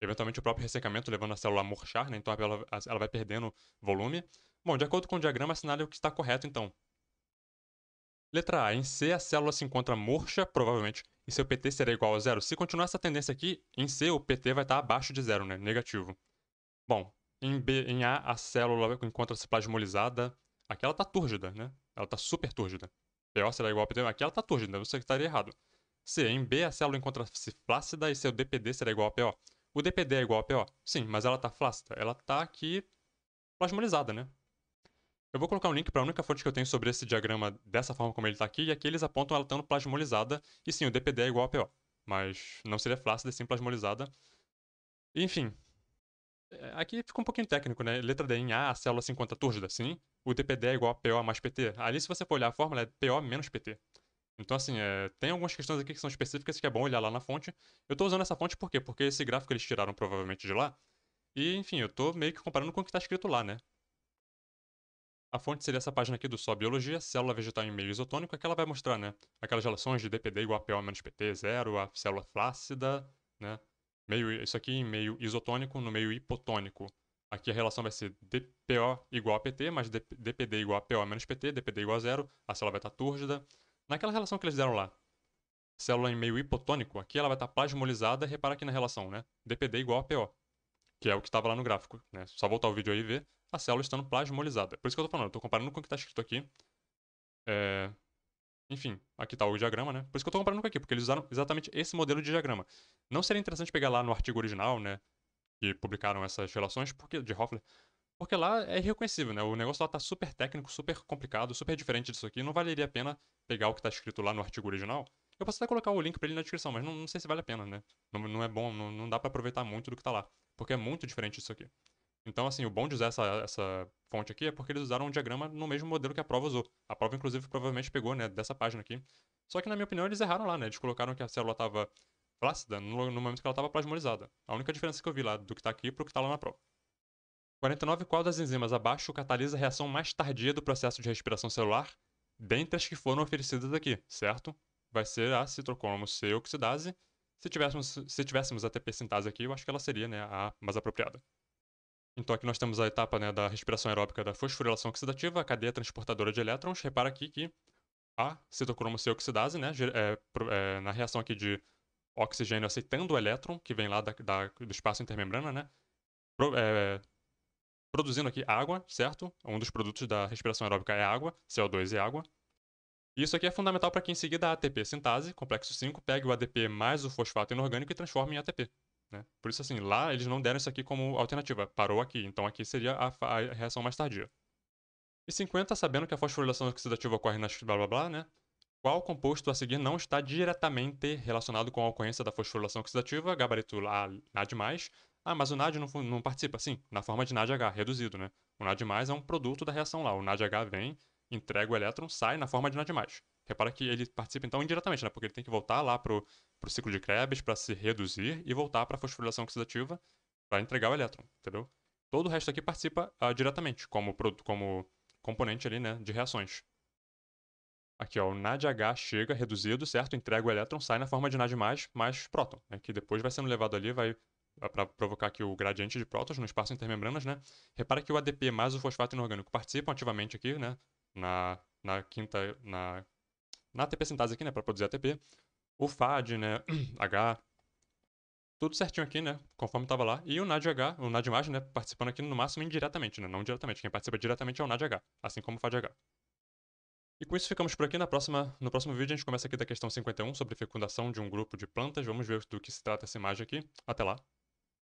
eventualmente o próprio ressecamento levando a célula a murchar, né, então ela, ela vai perdendo volume. Bom, de acordo com o diagrama, assinale o que está correto, então. Letra A. Em C, a célula se encontra murcha, provavelmente, e seu PT será igual a zero. Se continuar essa tendência aqui, em C, o PT vai estar abaixo de zero, né? Negativo. Bom, em B, em A, a célula encontra-se plasmolizada. Aqui ela está túrgida, né? Ela está super túrgida. PO será igual a PT. Aqui ela está tá sei você estaria tá errado. C. Em B, a célula encontra-se flácida e seu DPD será igual a PO. O DPD é, é igual a PO? Sim, mas ela está flácida. Ela está aqui plasmolizada, né? Eu vou colocar um link para a única fonte que eu tenho sobre esse diagrama dessa forma como ele está aqui, e aqui eles apontam ela estando plasmolizada, e sim, o DPD é igual a PO, mas não seria flácida, sim plasmolizada. Enfim, é, aqui fica um pouquinho técnico, né? Letra D em A, a célula se encontra túrgida, sim o DPD é igual a PO mais PT. Ali, se você for olhar a fórmula, é PO menos PT. Então, assim, é, tem algumas questões aqui que são específicas que é bom olhar lá na fonte. Eu estou usando essa fonte por quê? Porque esse gráfico eles tiraram provavelmente de lá. E, enfim, eu estou meio que comparando com o que está escrito lá, né? A fonte seria essa página aqui do só biologia, célula vegetal em meio isotônico, que ela vai mostrar, né? Aquelas relações de DPD igual a PO menos PT, zero, a célula flácida, né? Meio, isso aqui em meio isotônico, no meio hipotônico. Aqui a relação vai ser DPO igual a PT, mais DPD igual a PO menos PT, DPD igual a zero, a célula vai estar tá túrgida. Naquela relação que eles deram lá, célula em meio hipotônico, aqui ela vai estar tá plasmolizada, repara aqui na relação, né? DPD igual a PO, que é o que estava lá no gráfico, né? Só voltar o vídeo aí e ver a célula estando plasmolizada. Por isso que eu estou falando, eu tô comparando com o que está escrito aqui. É... Enfim, aqui está o diagrama, né? Por isso que eu estou comparando com aqui, porque eles usaram exatamente esse modelo de diagrama. Não seria interessante pegar lá no artigo original, né? que publicaram essas relações porque, de Hoffler, porque lá é irreconhecível, né? O negócio lá tá super técnico, super complicado, super diferente disso aqui. Não valeria a pena pegar o que tá escrito lá no artigo original. Eu posso até colocar o link pra ele na descrição, mas não, não sei se vale a pena, né? Não, não é bom, não, não dá para aproveitar muito do que tá lá, porque é muito diferente disso aqui. Então, assim, o bom de usar essa, essa fonte aqui é porque eles usaram um diagrama no mesmo modelo que a prova usou. A prova, inclusive, provavelmente pegou, né, dessa página aqui. Só que, na minha opinião, eles erraram lá, né? Eles colocaram que a célula estava flácida no, no momento que ela estava plasmolizada. A única diferença que eu vi lá do que está aqui para o que está lá na prova. 49. Qual das enzimas abaixo catalisa a reação mais tardia do processo de respiração celular, dentre as que foram oferecidas aqui, certo? Vai ser a citocromo C oxidase. Se tivéssemos, se tivéssemos a TP sintase aqui, eu acho que ela seria né, a mais apropriada. Então aqui nós temos a etapa né, da respiração aeróbica da fosforilação oxidativa, a cadeia transportadora de elétrons. Repara aqui que a citocromo C oxidase, né, é, é, na reação aqui de oxigênio aceitando o elétron, que vem lá da, da, do espaço intermembrana, né? Pro, é, produzindo aqui água, certo? Um dos produtos da respiração aeróbica é água, CO2 e é água. Isso aqui é fundamental para que em seguida a ATP sintase, complexo 5, pegue o ADP mais o fosfato inorgânico e transforme em ATP. Né? Por isso, assim, lá eles não deram isso aqui como alternativa, parou aqui, então aqui seria a, a reação mais tardia. E 50, sabendo que a fosforilação oxidativa ocorre nas blá blá blá, né? Qual composto a seguir não está diretamente relacionado com a ocorrência da fosforilação oxidativa, gabarito A, NAD+, ah, mas o NAD não, não participa, sim, na forma de NADH, reduzido, né? O NAD+, é um produto da reação lá, o NADH vem, entrega o elétron, sai na forma de NAD+. Repara que ele participa, então, indiretamente, né? Porque ele tem que voltar lá pro, o ciclo de Krebs para se reduzir e voltar para a fosforilação oxidativa para entregar o elétron, entendeu? Todo o resto aqui participa ah, diretamente, como, como componente ali, né, de reações. Aqui, ó, o NADH chega reduzido, certo? Entrega o elétron, sai na forma de NAD+, mais próton, né? que depois vai sendo levado ali, vai ah, para provocar aqui o gradiente de prótons no espaço intermembranas, né? Repara que o ADP mais o fosfato inorgânico participam ativamente aqui, né? Na, na quinta, na, na ATP sintase aqui, né? Para produzir ATP. O FAD, né? H, tudo certinho aqui, né? Conforme estava lá. E o NADH, o NADH, né? Participando aqui no máximo indiretamente, né? Não diretamente. Quem participa diretamente é o NADH, assim como o FADH. E com isso ficamos por aqui. Na próxima, no próximo vídeo a gente começa aqui da questão 51 sobre fecundação de um grupo de plantas. Vamos ver do que se trata essa imagem aqui. Até lá!